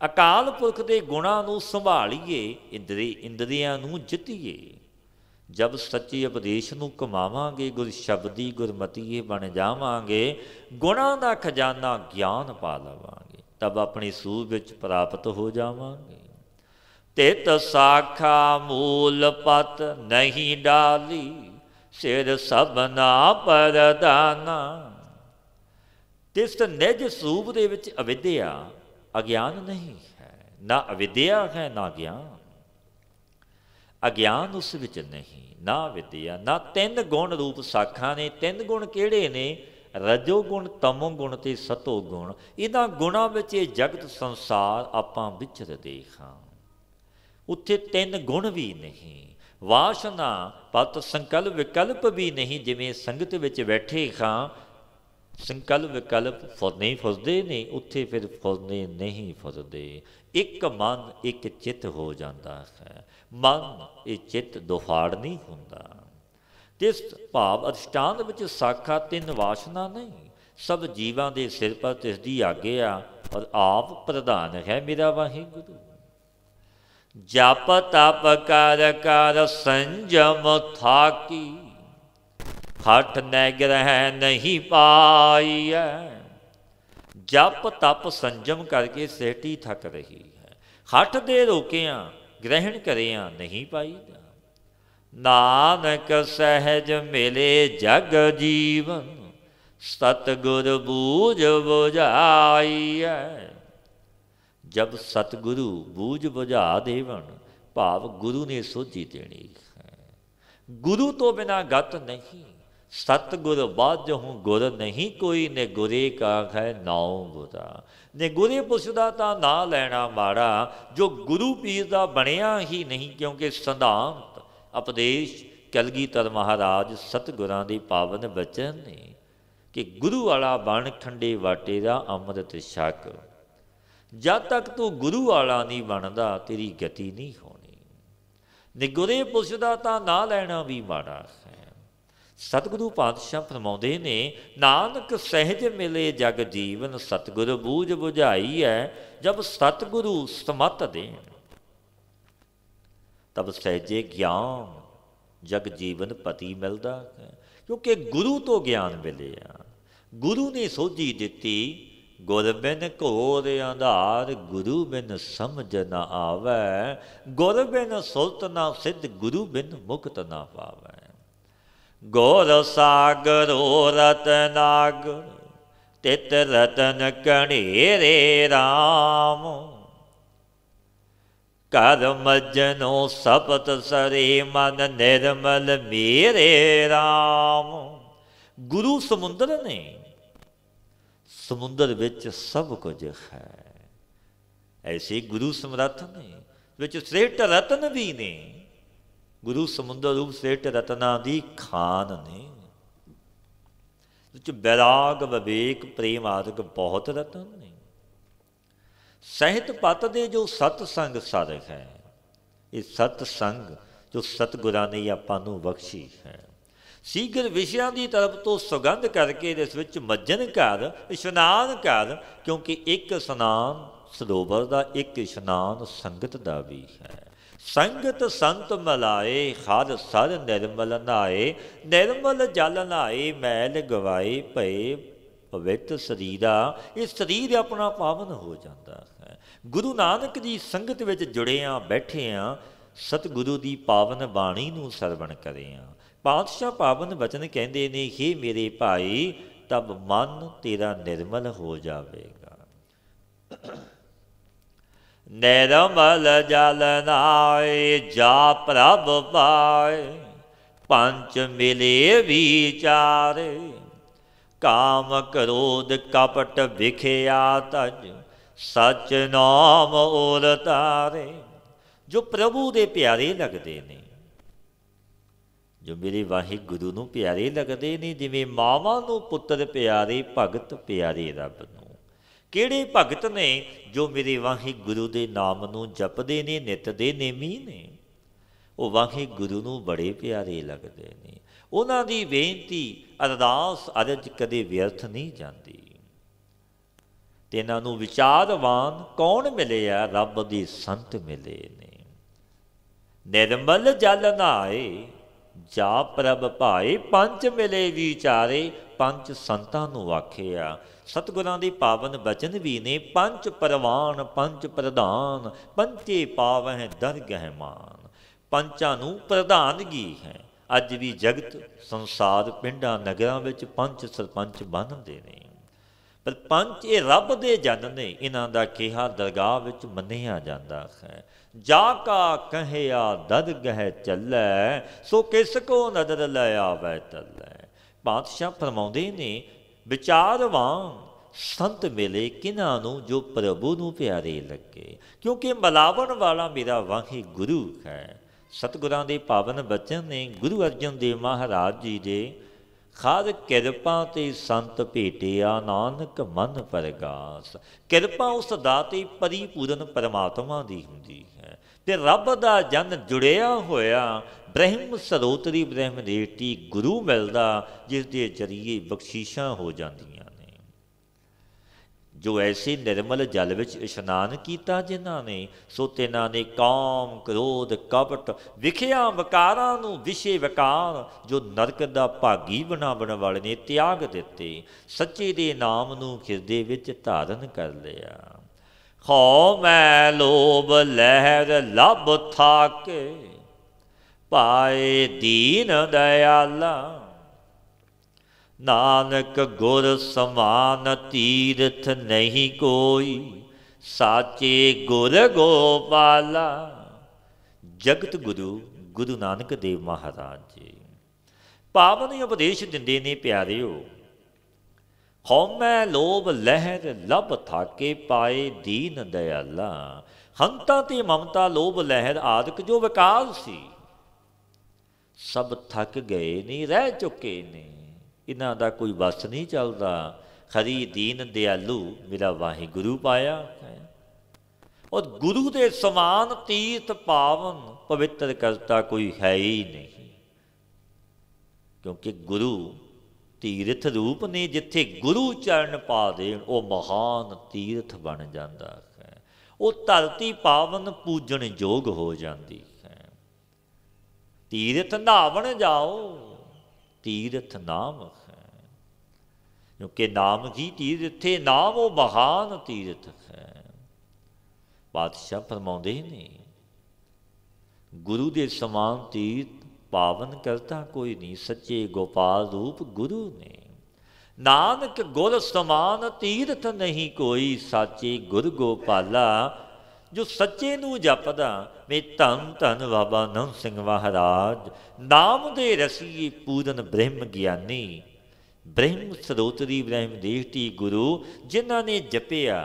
ਅਕਾਲ ਪੁਰਖ ਦੇ ਗੁਣਾਂ ਨੂੰ ਸੰਭਾਲੀਏ ਇੰਦਰੀ ਇੰਦਰੀਆਂ ਨੂੰ ਜਿੱਤੀਏ ਜਦ ਸੱਚੀ ਉਪਦੇਸ਼ ਨੂੰ ਕਮਾਵਾਂਗੇ ਗੁਰ ਸ਼ਬਦੀ ਗੁਰਮਤੀਏ ਬਣ ਜਾਵਾਂਗੇ ਗੁਣਾਂ ਦਾ ਖਜ਼ਾਨਾ ਗਿਆਨ ਪਾ ਲਵਾਂਗੇ ਤਬ ਆਪਣੀ ਸੂਝ ਵਿੱਚ ਪ੍ਰਾਪਤ ਹੋ ਜਾਵਾਂਗੇ ਤਿਤ ਸਾਖਾ ਮੂਲ ਪਤ ਨਹੀਂ ਡਾਲੀ ਸਿਰ ਸਭਨਾ ਪਰਦਾਨਾ ਤਿਸ ਨਿਜ ਸੂਬ ਦੇ ਵਿੱਚ ਅਵਿਧਿਆ ਅਗਿਆਨ ਨਹੀਂ ਹੈ ਨਾ ਅਵਿਦਿਆ ਹੈ ਨਾ ਗਿਆਨ ਅਗਿਆਨ ਉਸ ਵਿੱਚ ਨਹੀਂ ਨਾ ਵਿਦਿਆ ਨਾ ਤਿੰਨ ਗੁਣ ਰੂਪ ਸਾਖਾਂ ਨੇ ਤਿੰਨ ਗੁਣ ਕਿਹੜੇ ਨੇ ਰਜੋ ਗੁਣ ਤਮੋ ਗੁਣ ਤੇ ਸਤੋ ਗੁਣ ਇਹਨਾਂ ਗੁਣਾਂ ਵਿੱਚ ਇਹ ਜਗਤ ਸੰਸਾਰ ਆਪਾਂ ਵਿਚਰਦੇ ਦੇਖਾਂ ਉੱਥੇ ਤਿੰਨ ਗੁਣ ਵੀ ਨਹੀਂ ਵਾਸ਼ਨਾ ਪਤ ਸੰਕਲਪ ਵਿਕਲਪ ਵੀ ਨਹੀਂ ਜਿਵੇਂ ਸੰਗਤ ਵਿੱਚ ਬੈਠੇ ਖਾਂ ਸੰਕਲਪ ਵਿਕਲਪ ਫੁਰਨੇ ਫੁਰਦੇ ਨਹੀਂ ਉੱਥੇ ਫਿਰ ਫੁਰਨੇ ਨਹੀਂ ਫੁਰਦੇ ਇੱਕ ਮਨ ਇੱਕ ਚਿੱਤ ਹੋ ਜਾਂਦਾ ਹੈ ਮਨ ਇਹ ਚਿੱਤ ਦੁਹਾੜ ਨਹੀਂ ਹੁੰਦਾ ਤਿਸ ਭਾਵ ਅਸ਼ਟਾਂਗ ਵਿੱਚ ਸਾਖਾ ਤਿੰਨ ਵਾਸ਼ਨਾ ਨਹੀਂ ਸਭ ਜੀਵਾਂ ਦੇ ਸਿਰ ਪਰ ਤਿਸ ਦੀ ਆਗੇ ਆ ਔਰ ਆਪ ਪ੍ਰਧਾਨ ਹੈ ਮੇਰਾ ਵਾਹਿਗੁਰੂ ਜਪ ਤਪ ਕਰ ਕਰ ਸੰਜਮ ਥਾਕੀ ਨੈ ਗ੍ਰਹਿ ਨਹੀਂ ਪਾਈਐ ਜਪ ਤਪ ਸੰਜਮ ਕਰਕੇ ਸੇਟੀ ਥੱਕ ਰਹੀ ਹੈ ਹੱਠ ਦੇ ਰੋਕਿਆਂ ਗ੍ਰਹਿਣ ਕਰਿਆਂ ਨਹੀਂ ਪਾਈਦਾ ਨਾਨਕ ਸਹਿਜ ਮਿਲੇ ਜਗ ਜੀਵਨ ਸਤ ਗੁਰ ਬੂਝ ਬੁਝਾਈਐ ਜਬ ਸਤ ਗੁਰੂ ਬੂਝ ਬੁਝਾ ਦੇਵਣ ਭਾਵ ਗੁਰੂ ਨੇ ਸੋਝੀ ਦੇਣੀ ਗੁਰੂ ਤੋਂ ਬਿਨਾ ਗਤ ਨਹੀਂ ਸਤਗੁਰ ਬਾਝ ਹੂੰ ਗੁਰ ਨਹੀਂ ਕੋਈ ਨੇ ਗੁਰੇ ਹੈ ਨਾਉ ਗੁਰਾ ਨੇ ਗੁਰੇ ਪੁੱਛਦਾ ਤਾਂ ਨਾ ਲੈਣਾ ਮਾੜਾ ਜੋ ਗੁਰੂ ਪੀਰ ਦਾ ਬਣਿਆ ਹੀ ਨਹੀਂ ਕਿਉਂਕਿ ਸਿਧਾਂਤ ਉਪਦੇਸ਼ ਕਲਗੀਧਰ ਮਹਾਰਾਜ ਸਤਗੁਰਾਂ ਦੇ ਪਾਵਨ ਬਚਨ ਨੇ ਕਿ ਗੁਰੂ ਵਾਲਾ ਬਣ ਠੰਡੇ ਵਾਟੇ ਦਾ ਅੰਮ੍ਰਿਤ ਛਕ ਜਦ ਤੱਕ ਤੂੰ ਗੁਰੂ ਵਾਲਾ ਨਹੀਂ ਬਣਦਾ ਤੇਰੀ ਗਤੀ ਨਹੀਂ ਹੋਣੀ ਨਿਗੁਰੇ ਪੁੱਛਦਾ ਤਾਂ ਨਾ ਲੈਣਾ ਵੀ ਮਾੜਾ ਹੈ ਸਤਿਗੁਰੂ ਪਾਤਸ਼ਾਹ ਫਰਮਾਉਂਦੇ ਨੇ ਨਾਨਕ ਸਹਿਜ ਮਿਲੇ ਜਗ ਜੀਵਨ ਸਤਿਗੁਰ ਬੂਝ 부ਝਾਈ ਹੈ ਜਬ ਸਤਿਗੁਰੂ ਸਮਤ ਦੇ ਤਬ ਸਹਿਜੇ ਗਿਆਨ ਜਗ ਜੀਵਨ ਪਤੀ ਮਿਲਦਾ ਕਿਉਂਕਿ ਗੁਰੂ ਤੋਂ ਗਿਆਨ ਮਿਲਿਆ ਗੁਰੂ ਨੇ ਸੋਝੀ ਦਿੱਤੀ ਗੁਰ ਬਿਨ ਘੋਰ ਆਧਾਰ ਗੁਰੂ ਬਿਨ ਸਮਝ ਨਾ ਆਵੇ ਗੁਰ ਬਿਨ ਸੁਲਤ ਨਾ ਸਿੱਧ ਗੁਰੂ ਬਿਨ ਮੁਕਤ ਨਾ ਪਾਵੇ ਗੋਰ ਸਾਗਰ ਰਤਨਾਗ ਤਿਤ ਰਤਨ ਕਣੀਰੇ RAM ਕਰਮ ਜਨੋ ਸਪਤ ਸਰੇ ਮਨ ਨਿਰਮਲ ਮੇਰੇ RAM ਗੁਰੂ ਸਮੁੰਦਰ ਨੇ ਸਮੁੰਦਰ ਵਿੱਚ ਸਭ ਕੁਝ ਹੈ ਐਸੇ ਗੁਰੂ ਸਮਰੱਥ ਨੇ ਵਿੱਚ ਸ੍ਰੇਸ਼ਟ ਰਤਨ ਵੀ ਨੇ ਗੁਰੂ ਸਮੁੰਦਰ ਰੂਪ ਸੇਟ ਰਤਨਾ ਦੀ ਖਾਨ ਨੇ ਵਿੱਚ ਬੈਰਾਗ ਵਿਵੇਕ ਪ੍ਰੇਮ ਆਦਿਕ ਬਹੁਤ ਰਤਨ ਨੇ ਸਹਿਤ ਪਤ ਦੇ ਜੋ ਸਤ ਸੰਗ ਸਾਧਕ ਹੈ ਇਹ ਸਤ ਸੰਗ ਜੋ ਸਤ ਗੁਰਾਂ ਨੇ ਆਪਾਂ ਨੂੰ ਬਖਸ਼ੀ ਹੈ ਸੀਗਰ ਵਿਸ਼ਿਆਂ ਦੀ ਤਰਫ ਤੋਂ ਸੁਗੰਧ ਕਰਕੇ ਇਸ ਵਿੱਚ ਮੱਜਨ ਕਰ ਇਸ਼ਨਾਨ ਕਰ ਕਿਉਂਕਿ ਇੱਕ ਇਸ਼ਨਾਨ ਸਦੋਬਰ ਦਾ ਇੱਕ ਇਸ਼ਨਾਨ ਸੰਗਤ ਦਾ ਵੀ ਹੈ ਸੰਗਤ ਸੰਤ ਮਲਾਏ ਖਾਦ ਸਰ ਨਿਰਮਲ ਨਾਏ ਨਿਰਮਲ ਜਲ ਨਾਏ ਮੈਲ ਗਵਾਏ ਭਏ ਪਵਿੱਤ ਸਰੀਰਾ ਇਹ ਸਰੀਰ ਆਪਣਾ ਪਾਵਨ ਹੋ ਜਾਂਦਾ ਹੈ ਗੁਰੂ ਨਾਨਕ ਦੀ ਸੰਗਤ ਵਿੱਚ ਜੁੜੇ ਆ ਬੈਠੇ ਆ ਸਤਿਗੁਰੂ ਦੀ ਪਾਵਨ ਬਾਣੀ ਨੂੰ ਸਰਵਣ ਕਰੇ ਆ ਪਾਤਸ਼ਾਹ ਪਾਵਨ ਬਚਨ ਕਹਿੰਦੇ ਨੇ ਹੀ ਮੇਰੇ ਭਾਈ ਤਬ ਮਨ ਤੇਰਾ ਨਿਰਮਲ ਹੋ ਜਾਵੇਗਾ ਨਿਰਮਲ ਨਾਏ ਜਾ ਪ੍ਰਭ ਪਾਏ ਪੰਚ ਮਿਲੇ ਵਿਚਾਰੇ ਕਾਮ ਕ੍ਰੋਧ ਕਪਟ ਵਿਖਿਆ ਤਜ ਸਚ ਨਾਮ ਉਲਤਾਰੇ ਜੋ ਪ੍ਰਭੂ ਦੇ ਪਿਆਰੇ ਲੱਗਦੇ ਨੇ ਜੋ ਮੇਰੇ ਵਾਹਿਗੁਰੂ ਨੂੰ ਪਿਆਰੇ ਲੱਗਦੇ ਨੇ ਜਿਵੇਂ ਮਾਵਾਂ ਨੂੰ ਪੁੱਤਰ ਪਿਆਰੇ ਭਗਤ ਪਿਆਰੇ ਰੱਬ ਨੂੰ ਕਿਹੜੇ ਭਗਤ ਨੇ ਜੋ ਮੇਰੇ ਵਾਹਿਗੁਰੂ ਦੇ ਨਾਮ ਨੂੰ ਜਪਦੇ ਨੇ ਨਿਤ ਦੇ ਨੇਮੀ ਨੇ ਉਹ ਵਾਹਿਗੁਰੂ ਨੂੰ ਬੜੇ ਪਿਆਰੇ ਲੱਗਦੇ ਨੇ ਉਹਨਾਂ ਦੀ ਬੇਨਤੀ ਅਰਦਾਸ ਅਰਜ ਕਦੇ ਵਿਅਰਥ ਨਹੀਂ ਜਾਂਦੀ ਤੇ ਇਹਨਾਂ ਨੂੰ ਵਿਚਾਰਵਾਨ ਕੌਣ ਮਿਲੇ ਆ ਰੱਬ ਦੇ ਸੰਤ ਮਿਲੇ ਨੇ ਨਿਰਮਲ ਜਲ ਨਾਏ ਜਾ ਪ੍ਰਭ ਭਾਏ ਪੰਜ ਮਿਲੇ ਵਿਚਾਰੇ ਪੰਜ ਸੰਤਾਂ ਨੂੰ ਆਖਿਆ ਸਤਗੁਰਾਂ ਦੇ ਪਾਵਨ ਬਚਨ ਵੀ ਨੇ ਪੰਜ ਪਰਵਾਨ ਪੰਜ ਪ੍ਰਧਾਨ ਪੰਚੇ ਪਾਵਹਿ ਦਰਗਹਿ ਮਾਨ ਪੰਚਾਂ ਨੂੰ ਪ੍ਰਧਾਨਗੀ ਹੈ ਅੱਜ ਵੀ ਜਗਤ ਸੰਸਾਰ ਪਿੰਡਾਂ ਨਗਰਾਂ ਵਿੱਚ ਪੰਚ ਸਰਪੰਚ ਬੰਨਦੇ ਨੇ ਪਰ ਪੰਚ ਇਹ ਰੱਬ ਦੇ ਜਨ ਨੇ ਇਹਨਾਂ ਦਾ ਕਿਹਾ ਦਰਗਾਹ ਵਿੱਚ ਮੰਨਿਆ ਜਾਂਦਾ ਹੈ ਜਾ ਕਾ ਕਹਿਆ ਦਦ ਗਹਿ ਚੱਲੈ ਸੋ ਕਿਸ ਕੋ ਨਦਰ ਲਿਆ ਆਵੈ ਤੱਲੈ ਪਾਤਸ਼ਾਹ ਫਰਮਾਉਂਦੇ ਨੇ ਵਾਂ ਸੰਤ ਮਿਲੇ ਕਿਨਾਂ ਨੂੰ ਜੋ ਪ੍ਰਭੂ ਨੂੰ ਪਿਆਰੇ ਲੱਗੇ ਕਿਉਂਕਿ ਮਲਾਵਣ ਵਾਲਾ ਮੇਰਾ ਵਾਹੀ ਗੁਰੂ ਹੈ ਸਤਿਗੁਰਾਂ ਦੇ ਪਾਵਨ ਬਚਨ ਨੇ ਗੁਰੂ ਅਰਜਨ ਦੇਵ ਮਹਾਰਾਜ ਜੀ ਦੇ ਖਾਦ ਕਿਰਪਾ ਤੇ ਸੰਤ ਭੇਟਿਆ ਨਾਨਕ ਮਨ ਪਰਗਾਸ ਕਿਰਪਾ ਉਸ ਦਾਤੇ ਪਰਿਪੂਰਨ ਪਰਮਾਤਮਾ ਦੀ ਹੁੰਦੀ ਹੈ ਤੇ ਰੱਬ ਦਾ ਜਨ ਜੁੜਿਆ ਹੋਇਆ ਬ੍ਰਹਮ ਸਰੋਤਰੀ ਬ੍ਰਹਮ ਰੇਟੀ ਗੁਰੂ ਮਿਲਦਾ ਜਿਸ ਦੇ ਜਰੀਏ ਬਖਸ਼ੀਸ਼ਾਂ ਹੋ ਜਾਂਦੀਆਂ ਨੇ ਜੋ ਐਸੇ ਨਿਰਮਲ ਜਲ ਵਿੱਚ ਇਸ਼ਨਾਨ ਕੀਤਾ ਜਿਨ੍ਹਾਂ ਨੇ ਸੋ ਤਿਨਾਂ ਨੇ ਕਾਮ ਕ੍ਰੋਧ ਕਪਟ ਵਿਖਿਆ ਵਕਾਰਾਂ ਨੂੰ ਵਿਸ਼ੇ ਵਕਾਰ ਜੋ ਨਰਕ ਦਾ ਭਾਗੀ ਬਣਾਉਣ ਵਾਲੇ ਨੇ ਤਿਆਗ ਦਿੱਤੇ ਸੱਚੇ ਦੇ ਨਾਮ ਨੂੰ ਖਿਰਦੇ ਵਿੱਚ ਧਾਰਨ ਕਰ ਲਿਆ ਖੋ ਮੈਂ ਲੋਭ ਲਹਿਰ ਲਭ ਥਾਕੇ ਪਾਏ ਦੀਨ ਦਇਆਲਾ ਨਾਨਕ ਗੁਰ ਸਮਾਨ ਤੀਰਥ ਨਹੀਂ ਕੋਈ ਸਾਚੇ ਗੁਰ ਗੋਪਾਲਾ ਜਗਤ ਗੁਰੂ ਗੁਰੂ ਨਾਨਕ ਦੇਵ ਮਹਾਰਾਜ ਜੀ ਪਾਵਨ ਉਪਦੇਸ਼ ਦਿੰਦੇ ਨੇ ਪਿਆਰਿਓ ਹਉਮੈ ਲੋਭ ਲਹਿਰ ਲਭ ਥਾਕੇ ਪਾਏ ਦੀਨ ਦਇਆਲਾ ਹੰਤਾ ਤੇ ਮਮਤਾ ਲੋਭ ਲਹਿਰ ਆਦਿਕ ਜੋ ਵਿਕਾਰ ਸੀ ਸਭ ਥੱਕ ਗਏ ਨਹੀਂ ਰਹਿ ਚੁੱਕੇ ਨੇ ਇਹਨਾਂ ਦਾ ਕੋਈ ਵਸ ਨਹੀਂ ਚੱਲਦਾ ਖਰੀ ਦੀਨ ਦਿਆਲੂ ਮੇਰਾ ਵਾਹਿਗੁਰੂ ਪਾਇਆ ਔਰ ਗੁਰੂ ਦੇ ਸਮਾਨ ਤੀਰਥ ਪਾਵਨ ਪਵਿੱਤਰ ਕਰਤਾ ਕੋਈ ਹੈ ਹੀ ਨਹੀਂ ਕਿਉਂਕਿ ਗੁਰੂ ਤੀਰਥ ਰੂਪ ਨੇ ਜਿੱਥੇ ਗੁਰੂ ਚਰਨ ਪਾ ਦੇਣ ਉਹ ਮਹਾਨ ਤੀਰਥ ਬਣ ਜਾਂਦਾ ਹੈ ਉਹ ਧਰਤੀ ਪਾਵਨ ਪੂਜਣ ਯੋਗ ਹੋ ਜਾਂਦੀ ਤੀਰਥ ਨਾਵਣ ਜਾਓ ਤੀਰਥ ਨਾਮ ਹੈ ਕਿਉਂਕਿ ਨਾਮ ਕੀ ਤੀਰਥੇ ਨਾਮ ਉਹ ਮਹਾਨ ਤੀਰਥ ਹੈ ਪਾਤਸ਼ਾਹ ਫਰਮਾਉਂਦੇ ਨੇ ਗੁਰੂ ਦੇ ਸਮਾਨ ਤੀਰਥ ਪਾਵਨ ਕਰਤਾ ਕੋਈ ਨਹੀਂ ਸੱਚੇ ਗੋਪਾਲ ਰੂਪ ਗੁਰੂ ਨੇ ਨਾਨਕ ਗੁਰ ਸਮਾਨ ਤੀਰਥ ਨਹੀਂ ਕੋਈ ਸਾਚੀ ਗੁਰ ਗੋਪਾਲਾ ਜੋ ਸੱਚੇ ਨੂੰ ਜਪਦਾ ਮੇ ਧੰਨ ਧੰਨ ਬਾਬਾ ਨੰਦ ਸਿੰਘ ਮਹਾਰਾਜ ਨਾਮ ਦੇ ਰਸੀਏ ਪੂਰਨ ਬ੍ਰਹਮ ਗਿਆਨੀ ਬ੍ਰਹਮ ਸਰੋਤਰੀ ਬ੍ਰਹਮ ਦੇਵਤੀ ਗੁਰੂ ਜਿਨ੍ਹਾਂ ਨੇ ਜਪਿਆ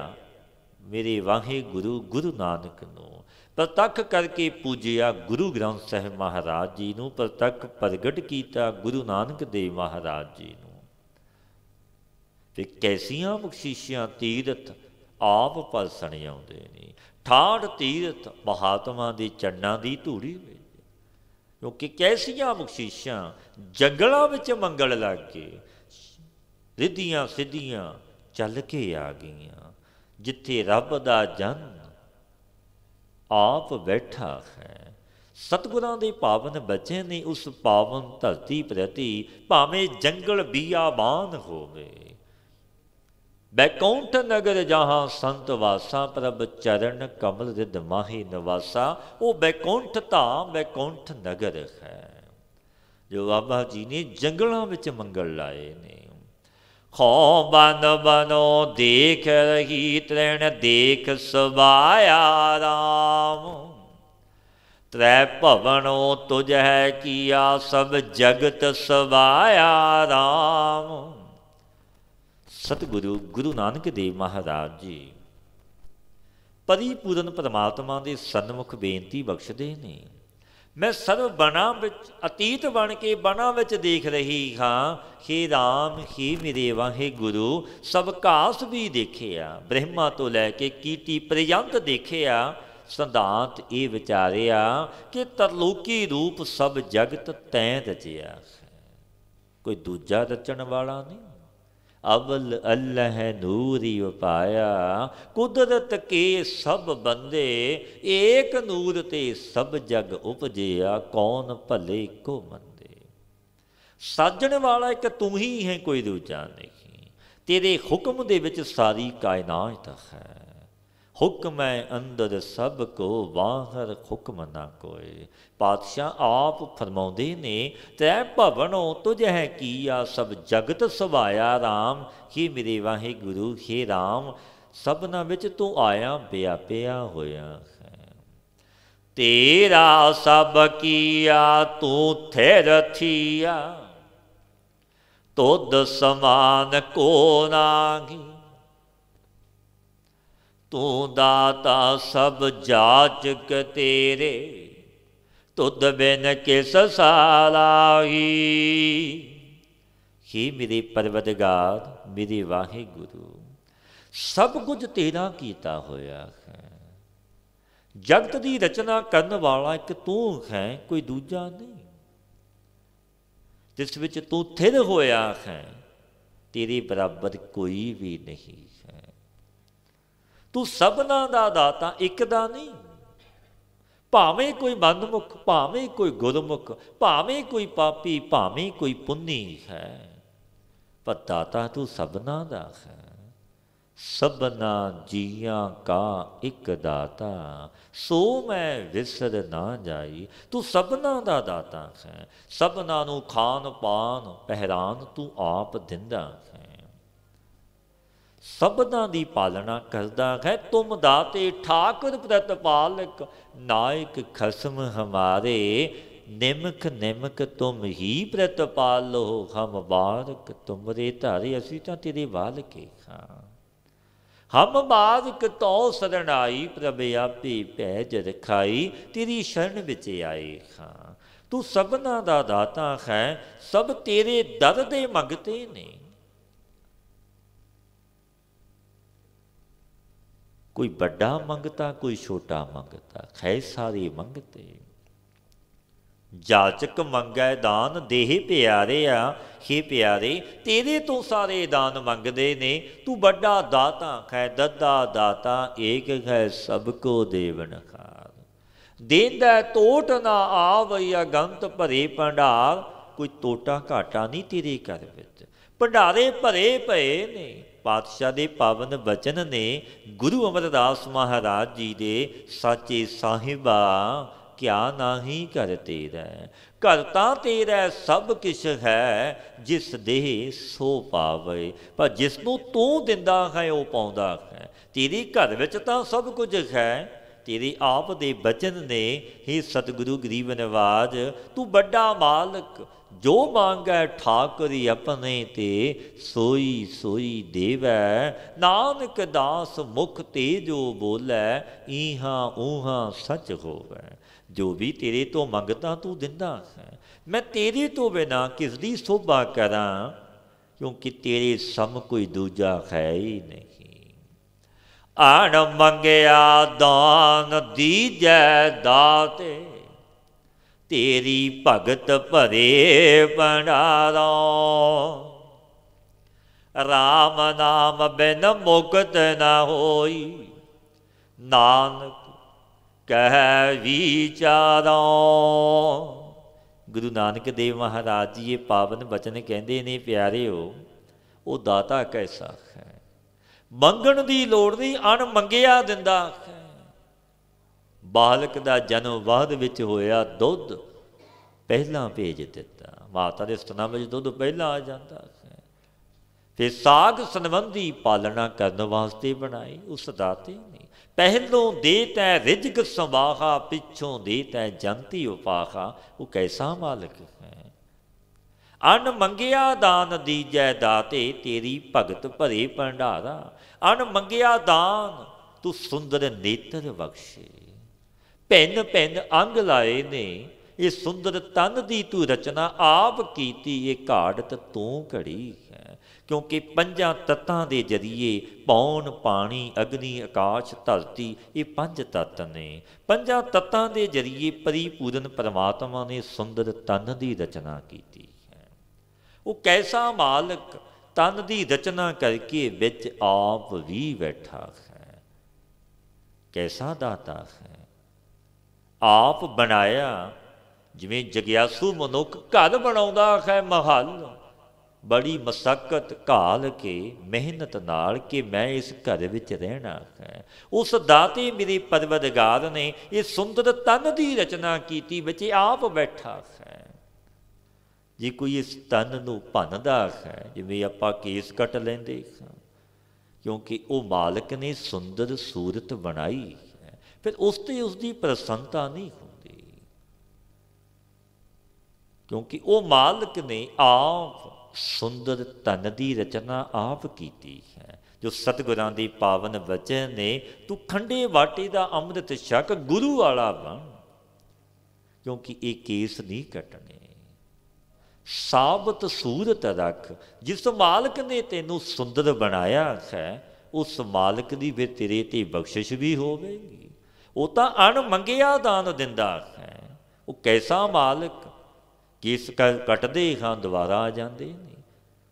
ਮੇਰੇ ਵਾਹੇ ਗੁਰੂ ਗੁਰੂ ਨਾਨਕ ਨੂੰ ਪ੍ਰਤੱਖ ਕਰਕੇ ਪੂਜਿਆ ਗੁਰੂ ਗ੍ਰੰਥ ਸਾਹਿਬ ਮਹਾਰਾਜ ਜੀ ਨੂੰ ਪ੍ਰਤੱਖ ਪ੍ਰਗਟ ਕੀਤਾ ਗੁਰੂ ਨਾਨਕ ਦੇਵ ਮਹਾਰਾਜ ਜੀ ਨੂੰ ਤੇ ਕੈਸੀਆਂ ਬਖਸ਼ੀਸ਼ੀਆਂ ਤੀਰਤ ਆਪ ਪਰਸਣ ਆਉਂਦੇ ਨੇ ਠਾੜ ਤੀਰਥ ਮਹਾਤਮਾ ਦੇ ਚੰਨਾਂ ਦੀ ਧੂੜੀ ਹੋਵੇ ਕਿਉਂਕਿ ਕੈਸੀਆਂ ਬਖਸ਼ੀਸ਼ਾਂ ਜੰਗਲਾਂ ਵਿੱਚ ਮੰਗਲ ਲੱਗ ਕੇ ਰਿੱਧੀਆਂ ਸਿੱਧੀਆਂ ਚੱਲ ਕੇ ਆ ਗਈਆਂ ਜਿੱਥੇ ਰੱਬ ਦਾ ਜਨ ਆਪ ਬੈਠਾ ਹੈ ਸਤਗੁਰਾਂ ਦੇ ਪਾਵਨ ਬੱਚੇ ਨੇ ਉਸ ਪਾਵਨ ਧਰਤੀ ਪ੍ਰਤੀ ਭਾਵੇਂ ਜੰਗਲ ਬੀਆਬਾਨ ਹੋਵੇ ਬੈਕੌਂਠ ਨਗਰ ਜਹਾਂ ਸੰਤ ਵਾਸਾ ਪ੍ਰਭ ਚਰਨ ਕਮਲ ਦੇ ਦਮਾਹੀ ਨਿਵਾਸਾ ਉਹ ਬੈਕੌਂਠ ਤਾਂ ਬੈਕੌਂਠ ਨਗਰ ਹੈ ਜੋ ਬਾਬਾ ਜੀ ਨੇ ਜੰਗਲਾਂ ਵਿੱਚ ਮੰਗਲ ਲਾਏ ਨੇ ਖੋ ਬਨ ਬਨੋ ਦੇਖ ਰਹੀ ਤ੍ਰਣ ਦੇਖ ਸਵਾਇਆ ਰਾਮ ਤ੍ਰੈ ਭਵਨੋ ਤੁਝ ਹੈ ਕੀਆ ਸਭ ਜਗਤ ਸਵਾਇਆ ਰਾਮ ਸਤਿਗੁਰੂ ਗੁਰੂ ਨਾਨਕ ਦੇਵ ਮਹਾਰਾਜ ਜੀ ਪਰਿਪੂਰਨ ਪਰਮਾਤਮਾ ਦੇ ਸਨਮੁਖ ਬੇਨਤੀ ਬਖਸ਼ਦੇ ਨੇ ਮੈਂ ਸਰਵ ਬਣਾ ਵਿੱਚ ਅਤੀਤ ਬਣ ਕੇ ਬਣਾ ਵਿੱਚ ਦੇਖ ਰਹੀ ਹਾਂ ਕਿ ਰਾਮ ਹੀ ਮੇਰੇ ਵਾਹੇ ਗੁਰੂ ਸਭ ਕਾਸ ਵੀ ਦੇਖਿਆ ਬ੍ਰਹਮਾ ਤੋਂ ਲੈ ਕੇ ਕੀਟੀ ਪ੍ਰਯੰਤ ਦੇਖਿਆ ਸੰਧਾਂਤ ਇਹ ਵਿਚਾਰਿਆ ਕਿ ਤਰਲੋਕੀ ਰੂਪ ਸਭ ਜਗਤ ਤੈਂ ਰਚਿਆ ਕੋਈ ਦੂਜਾ ਰਚਣ ਵਾਲਾ ਨਹੀਂ ਅਵਲ ਅੱਲਹ ਨੂਰੀ ਉਪਾਇਆ ਕੁਦਰਤ ਕੇ ਸਭ ਬੰਦੇ ਏਕ ਨੂਰ ਤੇ ਸਭ ਜਗ ਉਪਜਿਆ ਕੌਣ ਭਲੇ ਕੋ ਮੰਦੇ ਸਾਜਣ ਵਾਲਾ ਇੱਕ ਤੂੰ ਹੀ ਹੈ ਕੋਈ ਦੂਜਾ ਨਹੀਂ ਤੇਰੇ ਹੁਕਮ ਦੇ ਵਿੱਚ ਸਾਰੀ ਕਾਇਨਾਤ ਹੈ ਹੁਕਮ ਹੈ ਅੰਦਰ ਸਭ ਕੋ ਬਾਹਰ ਹੁਕਮ ਨਾ ਕੋਈ ਪਾਤਸ਼ਾਹ ਆਪ ਫਰਮਾਉਂਦੇ ਨੇ ਤੈ ਭਵਨੋ ਤੁਝ ਹੈ ਕੀਆ ਸਭ ਜਗਤ ਸੁਭਾਇਆ RAM ਹੀ ਮੇਰੇ ਵਾਹਿਗੁਰੂ ਹੀ RAM ਸਭਨਾ ਵਿੱਚ ਤੂੰ ਆਇਆ ਵਿਆਪਿਆ ਹੋਇਆ ਤੇਰਾ ਸਭ ਕੀਆ ਤੂੰ ਥਿਰ ਥੀਆ ਤੋਦ ਸਮਾਨ ਕੋ ਨਾਹੀ ਤੂੰ ਦਾਤਾ ਸਭ ਜਾਚਕ ਤੇਰੇ ਤੁਦ ਬਿਨ ਕਿਸ ਸਾਲਾਹੀ ਹੀ ਮੇਰੇ ਪਰਵਦਗਾਰ ਮੇਰੇ ਵਾਹਿਗੁਰੂ ਸਭ ਕੁਝ ਤੇਰਾ ਕੀਤਾ ਹੋਇਆ ਹੈ ਜਗਤ ਦੀ ਰਚਨਾ ਕਰਨ ਵਾਲਾ ਇੱਕ ਤੂੰ ਹੈ ਕੋਈ ਦੂਜਾ ਨਹੀਂ ਜਿਸ ਵਿੱਚ ਤੂੰ ਥਿਰ ਹੋਇਆ ਹੈ ਤੇਰੀ ਬਰਾਬਰ ਕੋਈ ਵੀ ਨਹੀਂ ਤੂੰ ਸਭਨਾ ਦਾ ਦਾਤਾ ਇੱਕ ਦਾ ਨਹੀਂ ਭਾਵੇਂ ਕੋਈ ਮੰਦਮੁਖ ਭਾਵੇਂ ਕੋਈ ਗੁਰਮੁਖ ਭਾਵੇਂ ਕੋਈ ਪਾਪੀ ਭਾਵੇਂ ਕੋਈ ਪੁੰਨੀ ਹੈ ਪਰ ਦਾਤਾ ਤੂੰ ਸਭਨਾ ਦਾ ਹੈ ਸਭਨਾ ਜੀਆਂ ਕਾ ਇੱਕ ਦਾਤਾ ਸੋ ਮੈਂ ਵਿਸਰ ਨਾ ਜਾਈ ਤੂੰ ਸਭਨਾ ਦਾ ਦਾਤਾ ਹੈ ਸਭਨਾ ਨੂੰ ਖਾਨ ਪਾਨ ਪਹਿਰਾਨ ਤੂੰ ਆਪ ਦਿੰਦਾ ਹੈ ਸਬਦਾਂ ਦੀ ਪਾਲਣਾ ਕਰਦਾ ਹੈ ਤੁਮ ਦਾਤੇ ਠਾਕੁਰ ਪਾਲਕ ਨਾਇਕ ਖਸਮ ਹਮਾਰੇ ਨਿਮਕ ਨਿਮਕ ਤੁਮ ਹੀ ਲੋ ਹਮ ਬਾਦਕ ਤੁਮਰੇ ਧਾਰੇ ਅਸੀਂ ਤਾਂ ਤੇਰੇ ਵਾਲ ਕੇ ਹਾਂ ਹਮ ਬਾਦਕ ਤੋ ਸਰਣਾਈ ਪ੍ਰਭ ਆਪੇ ਪੈਜ ਰਖਾਈ ਤੇਰੀ ਸ਼ਰਨ ਵਿੱਚ ਆਏ ਹਾਂ ਤੂੰ ਸਭਨਾ ਦਾ ਦਾਤਾ ਹੈ ਸਭ ਤੇਰੇ ਦਰ ਦੇ ਮੰਗਤੇ ਨੇ ਕੋਈ ਵੱਡਾ ਮੰਗਤਾ ਕੋਈ ਛੋਟਾ ਮੰਗਤਾ ਖੈ ਸਾਰੇ ਮੰਗਤੇ ਜਾਚਕ ਮੰਗੈ ਦਾਨ ਦੇਹ ਪਿਆਰੇ ਆ ਹੀ ਪਿਆਰੇ ਤੇਰੇ ਤੋਂ ਸਾਰੇ ਦਾਨ ਮੰਗਦੇ ਨੇ ਤੂੰ ਵੱਡਾ ਦਾਤਾ ਖੈ ਦੱਦਾ ਦਾਤਾ ਏਕ ਹੈ ਸਭ ਕੋ ਦੇਵਨ ਖਾਰ ਦੇਂਦਾ ਟੋਟ ਨਾ ਆਵਈ ਅਗੰਤ ਭਰੇ ਭੰਡਾਰ ਕੋਈ ਟੋਟਾ ਘਾਟਾ ਨਹੀਂ ਤੇਰੇ ਘਰ ਵਿੱਚ ਭੰਡਾਰੇ ਭਰੇ ਪਏ ਨੇ ਪਾਤਸ਼ਾਹ ਦੇ ਪਾਵਨ ਬਚਨ ਨੇ ਗੁਰੂ ਅਮਰਦਾਸ ਮਹਾਰਾਜ ਜੀ ਦੇ ਸਾਚੇ ਸਾਹਿਬਾ ਕਿਆ ਨਾਹੀ ਕਰ ਤੇਰਾ ਕਰਤਾ ਤੇਰਾ ਸਭ ਕਿਛ ਹੈ ਜਿਸ ਦੇ ਸੋ ਪਾਵੇ ਪਰ ਜਿਸ ਨੂੰ ਤੂੰ ਦਿੰਦਾ ਹੈ ਉਹ ਪਾਉਂਦਾ ਹੈ ਤੇਰੀ ਘਰ ਵਿੱਚ ਤਾਂ ਸਭ ਕੁਝ ਹੈ ਤੇਰੀ ਆਪ ਦੇ ਬਚਨ ਨੇ ਹੀ ਸਤਿਗੁਰੂ ਗਰੀਬ ਨਵਾਜ ਤੂੰ ਵੱਡਾ ਮਾਲਕ ਜੋ ਮੰਗੈ ਠਾਕਰੀ ਆਪਣੇ ਤੇ ਸੋਈ ਸੋਈ ਦੇਵੈ ਨਾਨਕ ਦਾਸ ਮੁਖ ਤੇ ਜੋ ਬੋਲੇ ਈਹਾ ਊਹਾ ਸਚ ਹੋਵੇ ਜੋ ਵੀ ਤੇਰੇ ਤੋਂ ਮੰਗਦਾ ਤੂੰ ਦਿੰਦਾ ਹੈ ਮੈਂ ਤੇਰੇ ਤੋਂ ਬਿਨਾ ਕਿਸ ਦੀ ਸੋਭਾ ਕਰਾਂ ਕਿਉਂਕਿ ਤੇਰੇ ਸਮ ਕੋਈ ਦੂਜਾ ਹੈ ਹੀ ਨਹੀਂ ਆਣ ਮੰਗਿਆ ਦਾਨ ਦੀਜੈ ਦਾਤੇ ਤੇਰੀ ਭਗਤ ਭਰੇ ਬਣਾਰੋ RAM ਨਾਮ ਬਿਨ ਮੁਕਤ ਨਾ ਹੋਈ ਨਾਨਕ ਕਹਿ ਵਿਚਾਰੋ ਗੁਰੂ ਨਾਨਕ ਦੇਵ ਮਹਾਰਾਜ ਜੀ ਇਹ ਪਾਵਨ ਬਚਨ ਕਹਿੰਦੇ ਨੇ ਪਿਆਰਿਓ ਉਹ ਦਾਤਾ ਕੈਸਾ ਹੈ ਮੰਗਣ ਦੀ ਲੋੜ ਨਹੀਂ ਅਣ ਮੰਗਿਆ ਦਿੰਦਾ ਬਾਲਕ ਦਾ ਜਨਮ ਬਾਅਦ ਵਿੱਚ ਹੋਇਆ ਦੁੱਧ ਪਹਿਲਾਂ ਭੇਜ ਦਿੱਤਾ ਮਾਤਾ ਦੇ ਸਤਨਾਮ ਵਿੱਚ ਦੁੱਧ ਪਹਿਲਾਂ ਆ ਜਾਂਦਾ ਫਿਰ ਸਾਗ ਸੰਬੰਧੀ ਪਾਲਣਾ ਕਰਨ ਵਾਸਤੇ ਬਣਾਈ ਉਸ ਦਾਤੇ ਨੇ ਪਹਿਲੋਂ ਦੇ ਤੈ ਰਿਜਕ ਸੰਵਾਹਾ ਪਿੱਛੋਂ ਦੇ ਤੈ ਜੰਤੀ ਉਪਾਖਾ ਉਹ ਕੈਸਾ ਮਾਲਕ ਹੈ ਅਨ ਮੰਗਿਆ ਦਾਨ ਦੀਜੈ ਦਾਤੇ ਤੇਰੀ ਭਗਤ ਭਰੇ ਭੰਡਾਰਾ ਅਨ ਮੰਗਿਆ ਦਾਨ ਤੂੰ ਸੁੰਦਰ ਨੇਤਰ ਬਖਸ਼ੇ ਭਿੰਨ ਭਿੰਨ ਅੰਗ ਲਾਏ ਨੇ ਇਹ ਸੁੰਦਰ ਤਨ ਦੀ ਤੂੰ ਰਚਨਾ ਆਪ ਕੀਤੀ ਇਹ ਘਾੜਤ ਤੂੰ ਘੜੀ ਹੈ ਕਿਉਂਕਿ ਪੰਜਾਂ ਤਤਾਂ ਦੇ ਜਰੀਏ ਪੌਣ ਪਾਣੀ ਅਗਨੀ ਆਕਾਸ਼ ਧਰਤੀ ਇਹ ਪੰਜ ਤਤ ਨੇ ਪੰਜਾਂ ਤਤਾਂ ਦੇ ਜਰੀਏ ਪਰਿਪੂਰਨ ਪਰਮਾਤਮਾ ਨੇ ਸੁੰਦਰ ਤਨ ਦੀ ਰਚਨਾ ਕੀਤੀ ਹੈ ਉਹ ਕੈਸਾ ਮਾਲਕ ਤਨ ਦੀ ਰਚਨਾ ਕਰਕੇ ਵਿੱਚ ਆਪ ਵੀ ਬੈਠਾ ਹੈ ਕੈਸਾ ਦਾਤਾ ਹੈ ਆਪ ਬਣਾਇਆ ਜਿਵੇਂ ਜਗਿਆਸੂ ਮਨੁੱਖ ਘਰ ਬਣਾਉਂਦਾ ਹੈ ਮਹਲ ਬੜੀ ਮਸਕਤ ਘਾਲ ਕੇ ਮਿਹਨਤ ਨਾਲ ਕਿ ਮੈਂ ਇਸ ਘਰ ਵਿੱਚ ਰਹਿਣਾ ਹੈ ਉਸ ਦਾਤੀ ਮੇਰੀ ਪਰਵਦਗਾਰ ਨੇ ਇਹ ਸੁੰਦਰ ਤਨ ਦੀ ਰਚਨਾ ਕੀਤੀ ਵਿੱਚ ਆਪ ਬੈਠਾ ਹੈ ਜੇ ਕੋਈ ਇਸ ਤਨ ਨੂੰ ਭੰਨਦਾ ਹੈ ਜਿਵੇਂ ਆਪਾਂ ਕੇਸ ਕੱਟ ਲੈਂਦੇ ਹਾਂ ਕਿਉਂਕਿ ਉਹ ਮਾਲਕ ਨੇ ਸੁੰਦਰ ਸੂਰਤ ਬਣਾਈ ਫਿਰ ਉਸ ਤੇ ਉਸ ਦੀ ਪ੍ਰਸੰਨਤਾ ਨਹੀਂ ਹੁੰਦੀ ਕਿਉਂਕਿ ਉਹ ਮਾਲਕ ਨੇ ਆਪ ਸੁੰਦਰ ਧਨ ਦੀ ਰਚਨਾ ਆਪ ਕੀਤੀ ਹੈ ਜੋ ਸਤਿਗੁਰਾਂ ਦੀ ਪਾਵਨ ਵਚਨ ਨੇ ਤੂੰ ਖੰਡੇ ਬਾਟੀ ਦਾ ਅੰਮ੍ਰਿਤ ਛਕ ਗੁਰੂ ਵਾਲਾ ਬਣ ਕਿਉਂਕਿ ਇਹ ਕੇਸ ਨਹੀਂ ਕਟਣੇ ਸਾਬਤ ਸੂਰਤ ਰੱਖ ਜਿਸ ਮਾਲਕ ਨੇ ਤੈਨੂੰ ਸੁੰਦਰ ਬਣਾਇਆ ਹੈ ਉਸ ਮਾਲਕ ਦੀ ਫਿਰ ਤੇਰੇ ਤੇ ਬਖਸ਼ਿਸ਼ ਵੀ ਹੋਵੇਗੀ ਉਹ ਤਾਂ ਅਣ ਮੰਗਿਆ ਦਾਨ ਦਿੰਦਾ ਹੈ ਉਹ ਕੈਸਾ ਮਾਲਕ ਕਿਸ ਕੱਟਦੇ ਖਾਂ ਦੁਬਾਰਾ ਆ ਜਾਂਦੇ ਨੇ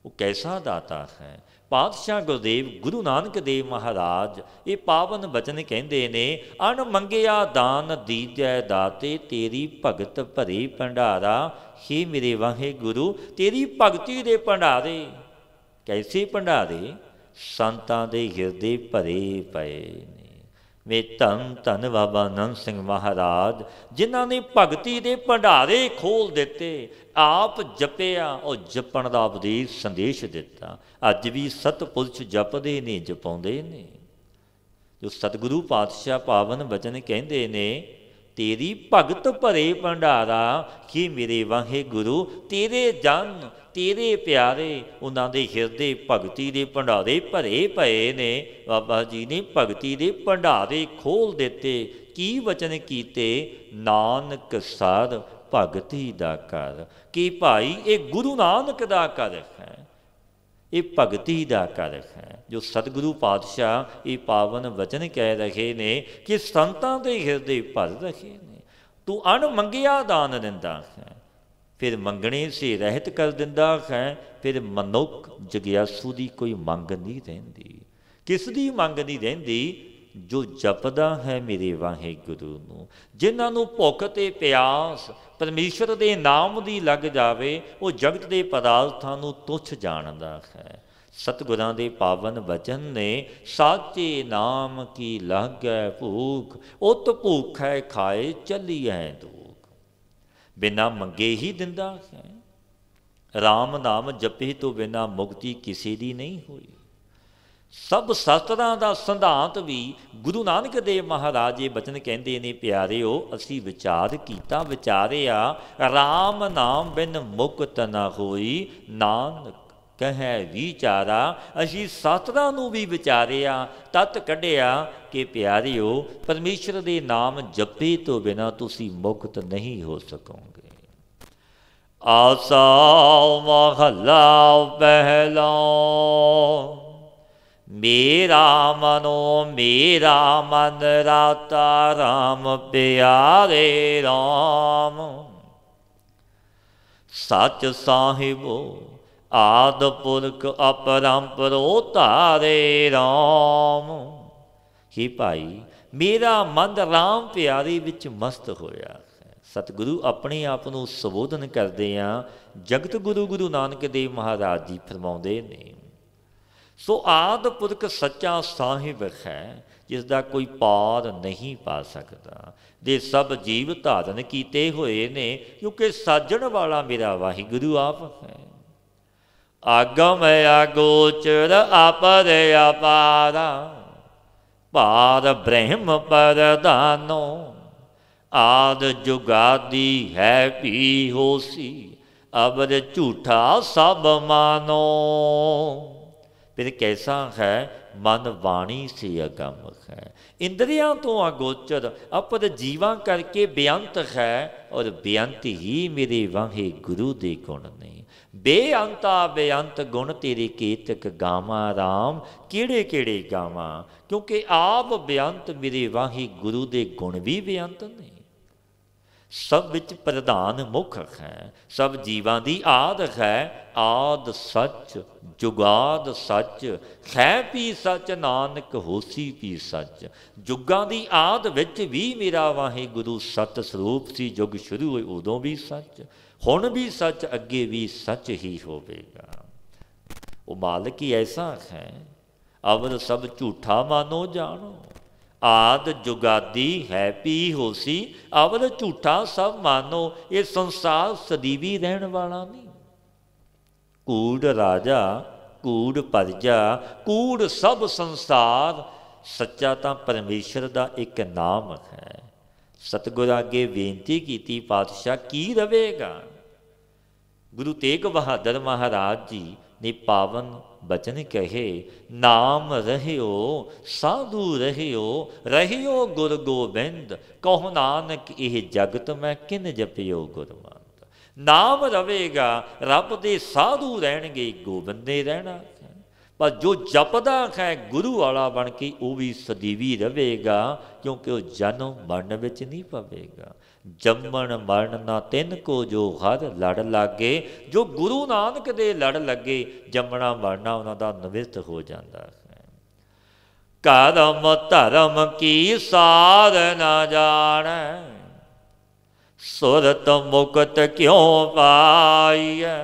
ਉਹ ਕੈਸਾ ਦਾਤਾ ਹੈ ਪਾਤਸ਼ਾਹ ਗੁਰਦੇਵ ਗੁਰੂ ਨਾਨਕ ਦੇਵ ਮਹਾਰਾਜ ਇਹ ਪਾਵਨ ਬਚਨ ਕਹਿੰਦੇ ਨੇ ਅਣ ਮੰਗਿਆ ਦਾਨ ਦੀਜੈ ਦਾਤੇ ਤੇਰੀ ਭਗਤ ਭਰੀ ਭੰਡਾਰਾ ਹੀ ਮੇਰੇ ਵਾਹੇ ਗੁਰੂ ਤੇਰੀ ਭਗਤੀ ਦੇ ਭੰਡਾਰੇ ਕੈਸੀ ਭੰਡਾਰੇ ਸੰਤਾਂ ਦੇ ਹਿਰਦੇ ਭਰੇ ਪਏ ਨੇ ਵੇ ਧੰ ਧੰ ਬਾਬਾ ਨੰਦ ਸਿੰਘ ਮਹਾਰਾਜ ਜਿਨ੍ਹਾਂ ਨੇ ਭਗਤੀ ਦੇ ਭੰਡਾਰੇ ਖੋਲ ਦਿੱਤੇ ਆਪ ਜਪਿਆ ਉਹ ਜਪਣ ਦਾ ਉਪਦੇਸ਼ ਸੰਦੇਸ਼ ਦਿੱਤਾ ਅੱਜ ਵੀ ਸਤਪੁਰਸ਼ ਜਪਦੇ ਨੇ ਜਪਾਉਂਦੇ ਨੇ ਜੋ ਸਤਿਗੁਰੂ ਪਾਤਸ਼ਾਹ ਪਾਵਨ ਬਚਨ ਕਹਿੰਦੇ ਨੇ ਤੇਰੀ ਭਗਤ ਭਰੇ ਭੰਡਾਰਾ ਕੀ ਮੇਰੇ ਵਾਹੇ ਗੁਰੂ ਤੇਰੇ ਜਨ ਤੇਰੇ ਪਿਆਰੇ ਉਹਨਾਂ ਦੇ ਹਿਰਦੇ ਭਗਤੀ ਦੇ ਭੰਡਾਰੇ ਭਰੇ ਪਏ ਨੇ ਬਾਬਾ ਜੀ ਨੇ ਭਗਤੀ ਦੇ ਭੰਡਾਰੇ ਖੋਲ ਦਿੱਤੇ ਕੀ ਵਚਨ ਕੀਤੇ ਨਾਨਕ ਸਾਧ ਭਗਤੀ ਦਾ ਕਰ ਕੀ ਭਾਈ ਇਹ ਗੁਰੂ ਨਾਨਕ ਦਾ ਕਰ ਹੈ ਇਹ ਭਗਤੀ ਦਾ ਕਾਰਕ ਹੈ ਜੋ ਸਤਿਗੁਰੂ ਪਾਤਸ਼ਾਹ ਇਹ ਪਾਵਨ ਵਚਨ ਕਹਿ ਰਹੇ ਨੇ ਕਿ ਸੰਤਾਂ ਦੇ ਹਿਰਦੇ ਭਰ ਰਹੇ ਨੇ ਤੂੰ ਅਣ ਮੰਗਿਆ ਦਾਨ ਦਿੰਦਾ ਹੈ ਫਿਰ ਮੰਗਣੇ ਸੇ ਰਹਿਤ ਕਰ ਦਿੰਦਾ ਹੈ ਫਿਰ ਮਨੁੱਖ ਜਗਿਆਸੂ ਦੀ ਕੋਈ ਮੰਗ ਨਹੀਂ ਰਹਿੰਦੀ ਕਿਸ ਦੀ ਮੰਗ ਨਹੀਂ ਰਹਿੰਦੀ ਜੋ ਜਪਦਾ ਹੈ ਮੇਰੇ ਵਾਹਿਗੁਰੂ ਨੂੰ ਜਿਨ੍ਹਾਂ ਨੂੰ ਭੁੱਖ ਤੇ ਪਿਆਸ ਪਰਮੇਸ਼ਰ ਦੇ ਨਾਮ ਦੀ ਲੱਗ ਜਾਵੇ ਉਹ ਜਗਤ ਦੇ ਪਦਾਰਥਾਂ ਨੂੰ ਤੁੱਛ ਜਾਣਦਾ ਹੈ ਸਤਗੁਰਾਂ ਦੇ ਪਾਵਨ ਵਚਨ ਨੇ ਸਾਚੇ ਨਾਮ ਕੀ ਲਾਗੈ ਭੂਖ ਉਤ ਹੈ ਖਾਏ ਚੱਲੀਐ ਦੂਖ ਬਿਨਾ ਮੰਗੇ ਹੀ ਦਿੰਦਾ ਹੈ RAM ਨਾਮ ਜਪੇ ਤੋਂ ਬਿਨਾ ਮੁਕਤੀ ਕਿਸੇ ਦੀ ਨਹੀਂ ਹੋਈ ਸਭ ਸਤਰਾਂ ਦਾ ਸਿਧਾਂਤ ਵੀ ਗੁਰੂ ਨਾਨਕ ਦੇਵ ਮਹਾਰਾਜ ਇਹ ਬਚਨ ਕਹਿੰਦੇ ਨੇ ਪਿਆਰਿਓ ਅਸੀਂ ਵਿਚਾਰ ਕੀਤਾ ਵਿਚਾਰਿਆ RAM ਨਾਮ ਬਿਨ ਮੁਕਤ ਨਾ ਹੋਈ ਨਾਨਕ ਕਹੈ ਵਿਚਾਰਾ ਅਸੀਂ ਸਤਰਾਂ ਨੂੰ ਵੀ ਵਿਚਾਰਿਆ ਤਤ ਕੱਢਿਆ ਕਿ ਪਿਆਰਿਓ ਪਰਮੇਸ਼ਰ ਦੇ ਨਾਮ ਜਪੇ ਤੋਂ ਬਿਨਾ ਤੁਸੀਂ ਮੁਕਤ ਨਹੀਂ ਹੋ ਸਕੋਗੇ ਆਸਾ ਮਹਲਾ ਪਹਿਲਾ ਮੇਰਾ ਮਨੋ ਮੇਰਾ ਮਨ ਰਾਤਾ ਰਾਮ ਪਿਆਰੇ ਰਾਮ ਸੱਚ ਸਾਹਿਬੋ ਆਦ ਪੁਰਖ ਅਪਰੰਪਰੋ ਧਾਰੇ ਰਾਮ ਹੀ ਭਾਈ ਮੇਰਾ ਮਨ ਰਾਮ ਪਿਆਰੇ ਵਿੱਚ ਮਸਤ ਹੋਇਆ ਸਤਿਗੁਰੂ ਆਪਣੇ ਆਪ ਨੂੰ ਸੰਬੋਧਨ ਕਰਦੇ ਆ ਜਗਤ ਗੁਰੂ ਗੁਰੂ ਨਾਨਕ ਦੇਵ ਮਹਾਰਾਜ ਜੀ ਫਰਮਾਉਂਦੇ ਨੇ ਸੋ ਆਦ ਪੁਰਖ ਸੱਚਾ ਸਾਹਿਬ ਹੈ ਜਿਸ ਦਾ ਕੋਈ ਪਾਰ ਨਹੀਂ ਪਾ ਸਕਦਾ ਦੇ ਸਭ ਜੀਵ ਧਾਰਨ ਕੀਤੇ ਹੋਏ ਨੇ ਕਿਉਂਕਿ ਸਾਜਣ ਵਾਲਾ ਮੇਰਾ ਵਾਹਿਗੁਰੂ ਆਪ ਹੈ ਆਗਮ ਆਗੋਚਰ ਆਪਰ ਆਪਾਰਾ ਪਾਰ ਬ੍ਰਹਮ ਪਰਦਾਨੋ ਆਦ ਜੁਗਾਦੀ ਹੈ ਭੀ ਹੋਸੀ ਅਬਰ ਝੂਠਾ ਸਭ ਮਾਨੋ ਫਿਰ ਕੈਸਾ ਹੈ ਮਨ ਬਾਣੀ ਸੇ ਅਗੰਮ ਹੈ ਇੰਦਰੀਆਂ ਤੋਂ ਅਗੋਚਰ ਅਪਰ ਜੀਵਾਂ ਕਰਕੇ ਬਿਆੰਤ ਹੈ ਔਰ ਬਿਆੰਤ ਹੀ ਮੇਰੇ ਵਾਹੇ ਗੁਰੂ ਦੇ ਗੁਣ ਨੇ ਬੇਅੰਤਾ ਬੇਅੰਤ ਗੁਣ ਤੇਰੇ ਕੀਤਕ ਗਾਵਾਂ ਰਾਮ ਕਿਹੜੇ ਕਿਹੜੇ ਗਾਵਾਂ ਕਿਉਂਕਿ ਆਪ ਬਿਆੰਤ ਮੇਰੇ ਵਾਹੇ ਗੁਰੂ ਦੇ ਗੁਣ ਵੀ ਬਿਆੰਤ ਨੇ ਸਭ ਵਿੱਚ ਪ੍ਰਧਾਨ ਮੁਖ ਹੈ ਸਭ ਜੀਵਾਂ ਦੀ ਆਦ ਹੈ ਆਦ ਸੱਚ ਜੁਗਾਦ ਸੱਚ ਖੈ ਪੀ ਸੱਚ ਨਾਨਕ ਹੋਸੀ ਪੀ ਸੱਚ ਜੁਗਾਂ ਦੀ ਆਦ ਵਿੱਚ ਵੀ ਮੇਰਾ ਵਾਹੇ ਗੁਰੂ ਸਤ ਸਰੂਪ ਸੀ ਜੁਗ ਸ਼ੁਰੂ ਹੋਏ ਉਦੋਂ ਵੀ ਸੱਚ ਹੁਣ ਵੀ ਸੱਚ ਅੱਗੇ ਵੀ ਸੱਚ ਹੀ ਹੋਵੇਗਾ ਉਹ ਮਾਲਕ ਹੀ ਐਸਾ ਹੈ ਅਵਰ ਸਭ ਝੂਠਾ ਮਾਨੋ ਜਾਣੋ ਆਦ ਜੁਗਾਦੀ ਹੈ ਪੀ ਹੋਸੀ ਅਵਲ ਝੂਠਾ ਸਭ ਮਾਨੋ ਇਹ ਸੰਸਾਰ ਸਦੀਵੀ ਰਹਿਣ ਵਾਲਾ ਨਹੀਂ ਕੂੜ ਰਾਜਾ ਕੂੜ ਪਰਜਾ ਕੂੜ ਸਭ ਸੰਸਾਰ ਸੱਚਾ ਤਾਂ ਪਰਮੇਸ਼ਰ ਦਾ ਇੱਕ ਨਾਮ ਹੈ ਸਤਗੁਰ ਅੱਗੇ ਬੇਨਤੀ ਕੀਤੀ ਪਾਤਸ਼ਾਹ ਕੀ ਰਵੇਗਾ ਗੁਰੂ ਤੇਗ ਬਹਾਦਰ ਮਹਾਰਾਜ ਜੀ ਨੇ ਪਾਵਨ ਬਚਨ ਕਹੇ ਨਾਮ ਰਹਿਓ ਸਾਧੂ ਰਹਿਓ ਰਹਿਓ ਗੁਰ ਗੋਬਿੰਦ ਕਹੁ ਨਾਨਕ ਇਹ ਜਗਤ ਮੈਂ ਕਿਨ ਜਪਿਓ ਗੁਰਮੰਤ ਨਾਮ ਰਵੇਗਾ ਰੱਬ ਦੇ ਸਾਧੂ ਰਹਿਣਗੇ ਗੋਬਿੰਦੇ ਰਹਿਣਾ ਪਰ ਜੋ ਜਪਦਾ ਹੈ ਗੁਰੂ ਵਾਲਾ ਬਣ ਕੇ ਉਹ ਵੀ ਸਦੀਵੀ ਰਹੇਗਾ ਕਿਉਂਕਿ ਉਹ ਜਨਮ ਮਰਨ ਵਿੱਚ ਨਹੀਂ ਪਵੇਗਾ ਜੰਮਣ ਮਰਨ ਨਾ ਤਿੰਨ ਕੋ ਜੋ ਹਰ ਲੜ ਲਾਗੇ ਜੋ ਗੁਰੂ ਨਾਨਕ ਦੇ ਲੜ ਲੱਗੇ ਜੰਮਣਾ ਮਰਨਾ ਉਹਨਾਂ ਦਾ ਨਿਵਿਸਤ ਹੋ ਜਾਂਦਾ ਕਰਮ ਧਰਮ ਕੀ ਸਾਧ ਨਾ ਜਾਣੈ ਸੁਰਤ ਮੁਕਤ ਕਿਉ ਪਾਈਐ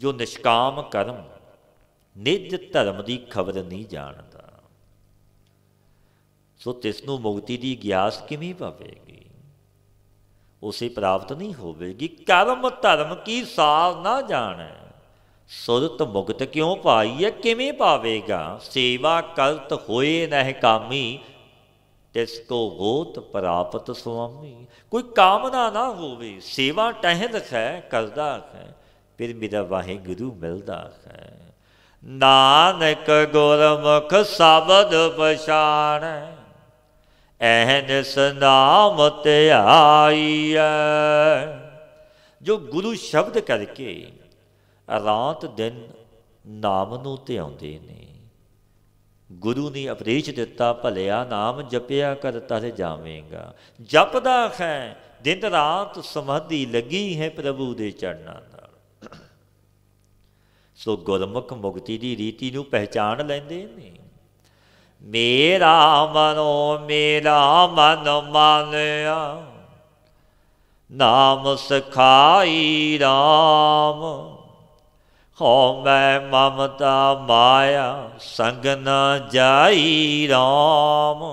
ਜੋ ਨਿਸ਼ਕਾਮ ਕਰਮ ਨਿਜ ਧਰਮ ਦੀ ਖਬਰ ਨਹੀਂ ਜਾਣਦਾ ਸੋ ਤਿਸ ਨੂੰ ਮੁਕਤੀ ਦੀ ਗਿਆਸ ਕਿਵੇਂ ਪਾਵੇਗੀ ਉਸੇ ਪ੍ਰਾਪਤ ਨਹੀਂ ਹੋਵੇਗੀ ਕਰਮ ਧਰਮ ਕੀ ਸਾਲ ਨਾ ਜਾਣੈ ਸੁਰਤ ਮੁਕਤ ਕਿਉਂ ਪਾਈਐ ਕਿਵੇਂ ਪਾਵੇਗਾ ਸੇਵਾ ਕਲਤ ਹੋਏ ਨਹਿ ਕਾਮੀ ਤਿਸ ਕੋ ਗੋਤ ਪ੍ਰਾਪਤ ਸੁਆਮੀ ਕੋਈ ਕਾਮਨਾ ਨਾ ਹੋਵੇ ਸੇਵਾ ਟਹਿ ਹੈ ਕਰਦਾ ਹੈ ਫਿਰ ਮੇਰਾ ਗੁਰੂ ਮਿਲਦਾ ਹੈ ਨਾਨਕ ਗੁਰਮੁਖ ਸਬਦ ਪਛਾਣੈ ਐਹਨ ਸਨਾਮ ਤੇ ਆਈਐ ਜੋ ਗੁਰੂ ਸ਼ਬਦ ਕਰਕੇ ਰਾਤ ਦਿਨ ਨਾਮ ਨੂੰ ਧਿਆਉਂਦੇ ਨੇ ਗੁਰੂ ਨੇ ਅਪਰੇਚ ਦਿੱਤਾ ਭਲਿਆ ਨਾਮ ਜਪਿਆ ਕਰ ਤਰੇ ਜਾਵੇਂਗਾ ਜਪਦਾ ਹੈ ਦਿਨ ਰਾਤ ਸਮਾਧੀ ਲੱਗੀ ਹੈ ਪ੍ਰਭੂ ਦੇ ਚਰਨਾਂ ਨਾਲ ਸੋ ਗੁਰਮੁਖ ਮੁਕਤੀ ਦੀ ਰੀਤੀ ਨੂੰ ਪਹਿਚਾਨ ਲੈਂਦੇ ਨੇ ਮੇਰਾ ਮਨੋ ਮੇਰਾ ਮਨ ਮਾਨਿਆ ਨਾਮ ਸਖਾਈ RAM ਹੋ ਮੈਂ ਮਮਤਾ ਮਾਇਆ ਸੰਗ ਨਾ ਜਾਈ RAM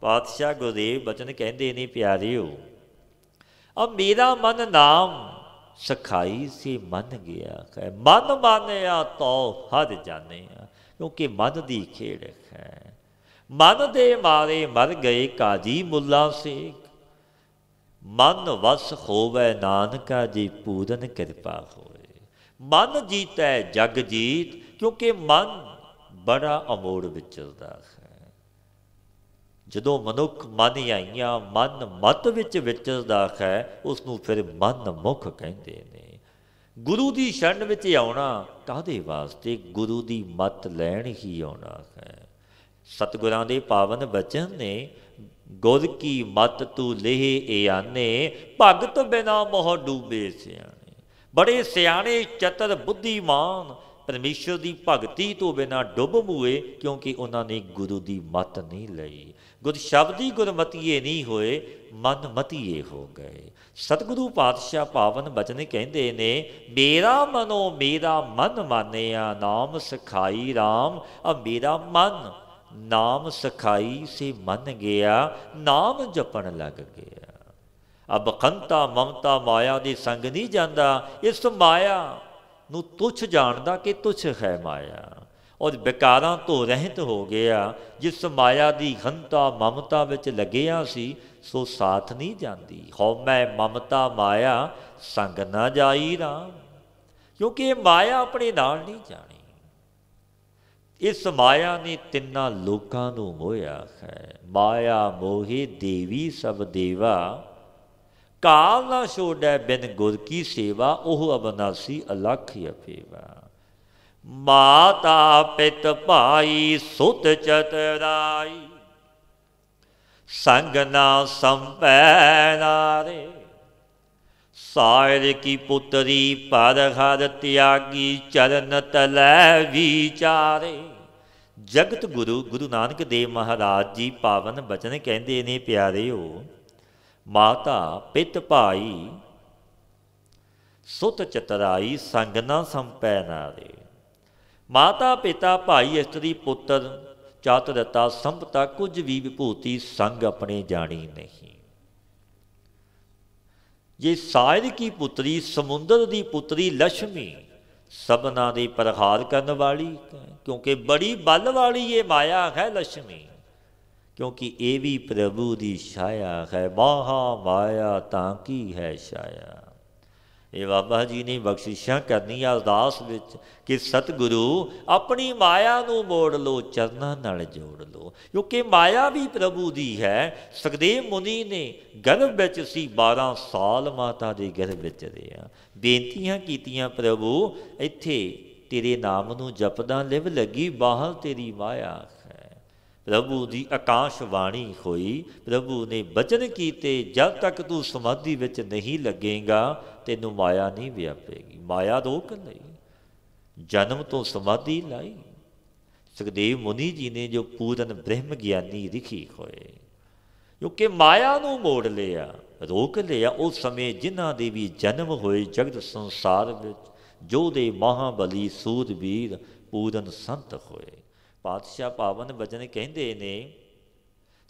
ਪਾਤਸ਼ਾਹ ਗੁਰਦੇਵ ਬਚਨ ਕਹਿੰਦੇ ਨੇ ਪਿਆਰਿਓ ਆ ਮੇਰਾ ਮਨ ਨਾਮ ਸਖਾਈ ਸੀ ਮੰਨ ਗਿਆ ਕਹੇ ਮਨ ਮਾਨਿਆ ਤੋ ਹਰ ਜਾਣੇ ਕਿਉਂਕਿ ਮਨ ਦੀ ਖੇੜ ਹੈ ਹੈ ਮਨ ਦੇ ਮਾਰੇ ਮਰ ਗਏ ਕਾਜੀ ਮੁੱਲਾ ਸੇਖ ਮਨ ਵਸ ਹੋਵੇ ਨਾਨਕਾ ਜੀ ਪੂਰਨ ਕਿਰਪਾ ਹੋਏ ਮਨ ਜੀਤੈ ਜਗ ਜੀਤ ਕਿਉਂਕਿ ਮਨ ਬੜਾ ਅਮੋੜ ਵਿਚਰਦਾ ਹੈ ਜਦੋਂ ਮਨੁੱਖ ਮਨ ਆਈਆਂ ਮਨ ਮਤ ਵਿੱਚ ਵਿਚਰਦਾ ਹੈ ਉਸ ਨੂੰ ਫਿਰ ਮਨ ਮੁਖ ਕਹਿੰਦੇ ਨੇ ਗੁਰੂ ਦੀ ਸ਼ਰਨ ਵਿੱਚ ਆਉਣਾ ਕਾਦੇ ਵਾਸਤੇ ਗੁਰੂ ਦੀ ਮਤ ਲੈਣ ਹੀ ਆਉਣਾ ਹੈ ਸਤਿਗੁਰਾਂ ਦੇ ਪਾਵਨ ਬਚਨ ਨੇ ਗੁਰ ਕੀ ਮਤ ਤੂੰ ਲੇਹ ਏ ਆਨੇ ਭਗਤ ਬਿਨਾ ਮੋਹ ਡੂਬੇ ਸਿਆਣੇ ਬੜੇ ਸਿਆਣੇ ਚਤਰ ਬੁੱਧੀਮਾਨ ਪਰਮੇਸ਼ਰ ਦੀ ਭਗਤੀ ਤੋਂ ਬਿਨਾ ਡੁੱਬ ਮੂਏ ਕਿਉਂਕਿ ਉਹਨਾਂ ਨੇ ਗੁਰੂ ਦੀ ਮਤ ਨਹੀਂ ਲਈ ਗੁਰ ਸ਼ਬਦੀ ਗੁਰਮਤੀਏ ਨਹੀਂ ਹੋਏ ਮਨ ਮਤੀਏ ਹੋ ਗਏ ਸਤਿਗੁਰੂ ਪਾਤਸ਼ਾਹ ਪਾਵਨ ਬਚਨ ਕਹਿੰਦੇ ਨੇ ਮੇਰਾ ਮਨੋ ਮੇਰਾ ਮਨ ਮਾਨਿਆ ਨਾਮ ਸਖਾਈ RAM ਆ ਮੇਰਾ ਮਨ ਨਾਮ ਸਖਾਈ ਸੇ ਮੰਨ ਗਿਆ ਨਾਮ ਜਪਣ ਲੱਗ ਗਿਆ ਅਬ ਕੰਤਾ ਮਮਤਾ ਮਾਇਆ ਦੇ ਸੰਗ ਨਹੀਂ ਜਾਂਦਾ ਇਸ ਮਾਇਆ ਨੂੰ ਤੁਛ ਜਾਣਦਾ ਕਿ ਤੁਛ ਹੈ ਮਾਇਆ ਔਰ ਬਿਕਾਰਾਂ ਤੋਂ ਰਹਿਤ ਹੋ ਗਿਆ ਜਿਸ ਮਾਇਆ ਦੀ ਹੰਤਾ ਮਮਤਾ ਵਿੱਚ ਲੱਗਿਆ ਸੀ ਸੋ ਸਾਥ ਨਹੀਂ ਜਾਂਦੀ ਮੈਂ ਮਮਤਾ ਮਾਇਆ ਸੰਗ ਨਾ ਜਾਈ ਰਾਮ ਕਿਉਂਕਿ ਇਹ ਮਾਇਆ ਆਪਣੇ ਨਾਲ ਨਹੀਂ ਜਾਣੀ ਇਸ ਮਾਇਆ ਨੇ ਤਿੰਨਾਂ ਲੋਕਾਂ ਨੂੰ ਮੋਹਿਆ ਹੈ ਮਾਇਆ ਮੋਹੀ ਦੇਵੀ ਸਭ ਦੇਵਾ ਕਾਲ ਨਾ ਛੋੜੈ ਬਿਨ ਗੁਰ ਕੀ ਸੇਵਾ ਉਹ ਅਬਨਾਸੀ ਅਲਖ ਅਫੇਵਾ ਮਾਤਾ ਪਿਤ ਭਾਈ ਸੁਤ ਚਤਰਾਈ ਸੰਗ ਨਾ ਸੰਪੈ ਨਾਰੇ ਸਾਇਰ ਕੀ ਪੁੱਤਰੀ ਪਰ ਹਰ ਤਿਆਗੀ ਚਰਨ ਤਲੈ ਵਿਚਾਰੇ ਜਗਤ ਗੁਰੂ ਗੁਰੂ ਨਾਨਕ ਦੇਵ ਮਹਾਰਾਜ ਜੀ ਪਾਵਨ ਬਚਨ ਕਹਿੰਦੇ ਨੇ ਪਿਆਰਿਓ ਮਾਤਾ ਪਿਤ ਭਾਈ ਸੁਤ ਚਤਰਾਈ ਸੰਗ ਨਾ ਸੰਪੈ ਨਾਰੇ ਮਾਤਾ ਪਿਤਾ ਭਾਈ ਇਸਤਰੀ ਪੁੱਤਰ ਦਿੱਤਾ ਸੰਪਤਾ ਕੁਝ ਵੀ ਵਿਭੂਤੀ ਸੰਗ ਆਪਣੇ ਜਾਣੀ ਨਹੀਂ ਇਹ ਸਾਇਦ ਕੀ ਪੁੱਤਰੀ ਸਮੁੰਦਰ ਦੀ ਪੁੱਤਰੀ ਲక్ష్ਮੀ ਸਭਨਾ ਦੀ ਪ੍ਰਹਾਰ ਕਰਨ ਵਾਲੀ ਕਿਉਂਕਿ ਬੜੀ ਬਲ ਵਾਲੀ ਇਹ ਮਾਇਆ ਹੈ ਲక్ష్ਮੀ ਕਿਉਂਕਿ ਇਹ ਵੀ ਪ੍ਰਭੂ ਦੀ ਛਾਇਆ ਹੈ ਮਹਾ ਮਾਇਆ ਤਾਂ ਕੀ ਹੈ ਛਾਇਆ ਇਹ ਬਾਬਾ ਜੀ ਨੇ ਬਖਸ਼ਿਸ਼ਾਂ ਆ ਅਰਦਾਸ ਵਿੱਚ ਕਿ ਸਤਿਗੁਰੂ ਆਪਣੀ ਮਾਇਆ ਨੂੰ ਮੋੜ ਲੋ ਚਰਨਾਂ ਨਾਲ ਜੋੜ ਲੋ ਕਿਉਂਕਿ ਮਾਇਆ ਵੀ ਪ੍ਰਭੂ ਦੀ ਹੈ ਸਖਦੇਵ ਮੁਨੀ ਨੇ ਗਰਭ ਵਿੱਚ ਸੀ 12 ਸਾਲ ਮਾਤਾ ਦੇ ਗਰਭ ਵਿੱਚ ਰਿਆ ਬੇਨਤੀਆਂ ਕੀਤੀਆਂ ਪ੍ਰਭੂ ਇੱਥੇ ਤੇਰੇ ਨਾਮ ਨੂੰ ਜਪਦਾ ਲਿਵ ਲੱਗੀ ਬਾਹਰ ਤੇਰੀ ਮਾਇਆ ਪ੍ਰਭੂ ਦੀ ਆਕਾਸ਼ ਬਾਣੀ ਹੋਈ ਪ੍ਰਭੂ ਨੇ ਬਚਨ ਕੀਤੇ ਜਦ ਤੱਕ ਤੂੰ ਸਮਾਧੀ ਵਿੱਚ ਨਹੀਂ ਲੱਗੇਗਾ ਤੈਨੂੰ ਮਾਇਆ ਨਹੀਂ ਵਿਆਪੇਗੀ ਮਾਇਆ ਦੋਕ ਲਈ ਜਨਮ ਤੋਂ ਸਮਾਧੀ ਲਈ ਸੁਖਦੇਵ Muni ਜੀ ਨੇ ਜੋ ਪੂਰਨ ਬ੍ਰਹਮ ਗਿਆਨੀ ਰਿਖੀ ਹੋਏ ਕਿਉਂਕਿ ਮਾਇਆ ਨੂੰ ਮੋੜ ਲਿਆ ਰੋਕ ਲਿਆ ਉਸ ਸਮੇਂ ਜਿਨ੍ਹਾਂ ਦੇ ਵੀ ਜਨਮ ਹੋਏ ਜਗਤ ਸੰਸਾਰ ਵਿੱਚ ਜੋ ਦੇ ਮਹਾਬਲੀ ਸੂਰਬੀਰ ਪੂਰਨ ਸੰਤ ਹੋਏ ਪਾਤਸ਼ਾਹ ਪਾਵਨ ਵਜਨ ਕਹਿੰਦੇ ਨੇ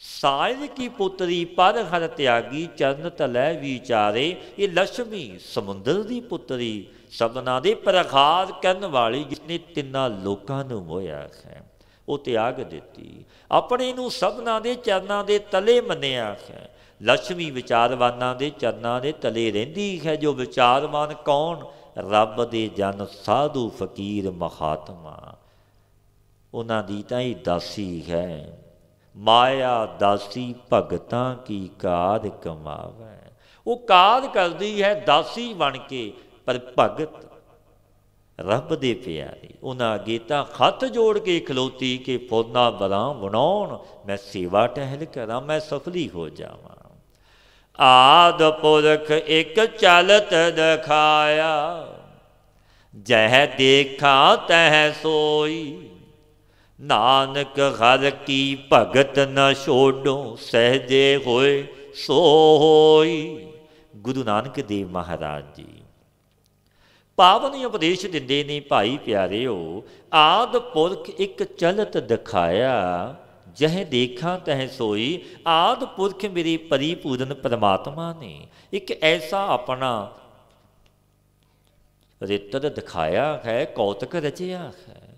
ਸਾਇਦ ਕੀ ਪੁੱਤਰੀ ਪਰ ਹਰ ਤਿਆਗੀ ਚਰਨ ਤਲੈ ਵਿਚਾਰੇ ਇਹ ਲక్ష్ਮੀ ਸਮੁੰਦਰ ਦੀ ਪੁੱਤਰੀ ਸਭਨਾ ਦੇ ਪ੍ਰਖਾਦ ਕਰਨ ਵਾਲੀ ਜਿਸਨੇ ਤਿੰਨਾ ਲੋਕਾਂ ਨੂੰ ਮੋਇਆ ਹੈ ਉਹ ਤਿਆਗ ਦਿੱਤੀ ਆਪਣੇ ਨੂੰ ਸਭਨਾ ਦੇ ਚਰਨਾਂ ਦੇ ਤਲੇ ਮੰਨਿਆ ਹੈ ਲక్ష్ਮੀ ਵਿਚਾਰਵਾਨਾਂ ਦੇ ਚਰਨਾਂ ਦੇ ਤਲੇ ਰਹਿੰਦੀ ਹੈ ਜੋ ਵਿਚਾਰਵਾਨ ਕੌਣ ਰੱਬ ਦੇ ਜਨ ਸਾਧੂ ਫਕੀਰ ਮਹਾਤਮਾ ਉਹਨਾਂ ਦੀ ਤਾਂ ਇਹ ਦਾਸੀ ਹੈ ਮਾਇਆ ਦਾਸੀ ਭਗਤਾਂ ਕੀ ਕਾਦ ਕਮਾਵੇ ਉਹ ਕਾਦ ਕਰਦੀ ਹੈ ਦਾਸੀ ਬਣ ਕੇ ਪਰ ਭਗਤ ਰੱਬ ਦੇ ਪਿਆਰੇ ਉਹਨਾਂ ਅਗੇ ਤਾਂ ਖੱਤ ਜੋੜ ਕੇ ਖਲੋਤੀ ਕਿ ਫੋਨਾ ਬਲਾਂ ਬਣਾਉਣ ਮੈਂ ਸੇਵਾ ਟਹਿਲ ਕਰਾਂ ਮੈਂ ਸਫਲੀ ਹੋ ਜਾਵਾਂ ਆਦ ਪੁਰਖ ਇੱਕ ਚਲਤ ਦਿਖਾਇਆ ਜਹ ਦੇਖਾ ਤਹ ਸੋਈ ਨਾਨਕ ਹਰ ਕੀ ਭਗਤ ਨ ਛੋਡੋ ਸਹਜੇ ਹੋਏ ਸੋ ਹੋਈ ਗੁਰੂ ਨਾਨਕ ਦੇਵ ਮਹਾਰਾਜ ਜੀ ਪਾਵਨ ਉਪਦੇਸ਼ ਦਿੰਦੇ ਨੇ ਭਾਈ ਪਿਆਰਿਓ ਆਦ ਪੁਰਖ ਇੱਕ ਚਲਤ ਦਿਖਾਇਆ ਜਹ ਦੇਖਾਂ ਤਹ ਸੋਈ ਆਦ ਪੁਰਖ ਮੇਰੇ ਪਰਿਪੂਰਨ ਪਰਮਾਤਮਾ ਨੇ ਇੱਕ ਐਸਾ ਆਪਣਾ ਰਿਤਤ ਦਿਖਾਇਆ ਹੈ ਕੌਤਕ ਰਚਿਆ ਹੈ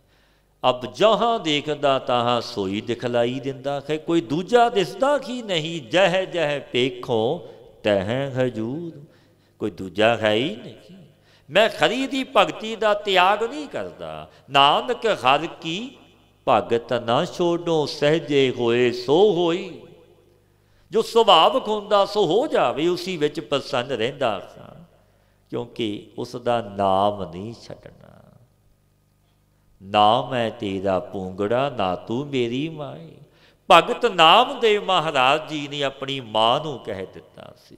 ਅਬ ਜਹਾਂ ਦੇਖਦਾ ਤਾਹਾਂ ਸੋਈ ਦਿਖਲਾਈ ਦਿੰਦਾ ਹੈ ਕੋਈ ਦੂਜਾ ਦਿਸਦਾ ਕੀ ਨਹੀਂ ਜਹ ਜਹ ਪੇਖੋ ਤਹ ਹਜੂਰ ਕੋਈ ਦੂਜਾ ਹੈ ਹੀ ਨਹੀਂ ਮੈਂ ਖਰੀਦੀ ਭਗਤੀ ਦਾ ਤਿਆਗ ਨਹੀਂ ਕਰਦਾ ਨਾਨਕ ਹਰ ਕੀ ਭਗਤ ਨਾ ਛੋਡੋ ਸਹਜੇ ਹੋਏ ਸੋ ਹੋਈ ਜੋ ਸੁਭਾਵਕ ਹੁੰਦਾ ਸੋ ਹੋ ਜਾਵੇ ਉਸੇ ਵਿੱਚ ਪਸੰਦ ਰਹਿੰਦਾ ਕਿਉਂਕਿ ਉਸ ਦਾ ਨਾਮ ਨਹੀਂ ਛੱਡਣਾ ਨਾ ਮੈਂ ਤੇਰਾ ਪੂੰਗੜਾ ਨਾ ਤੂੰ ਮੇਰੀ ਮਾਂ ਭਗਤ ਨਾਮਦੇਵ ਮਹਾਰਾਜ ਜੀ ਨੇ ਆਪਣੀ ਮਾਂ ਨੂੰ ਕਹਿ ਦਿੱਤਾ ਸੀ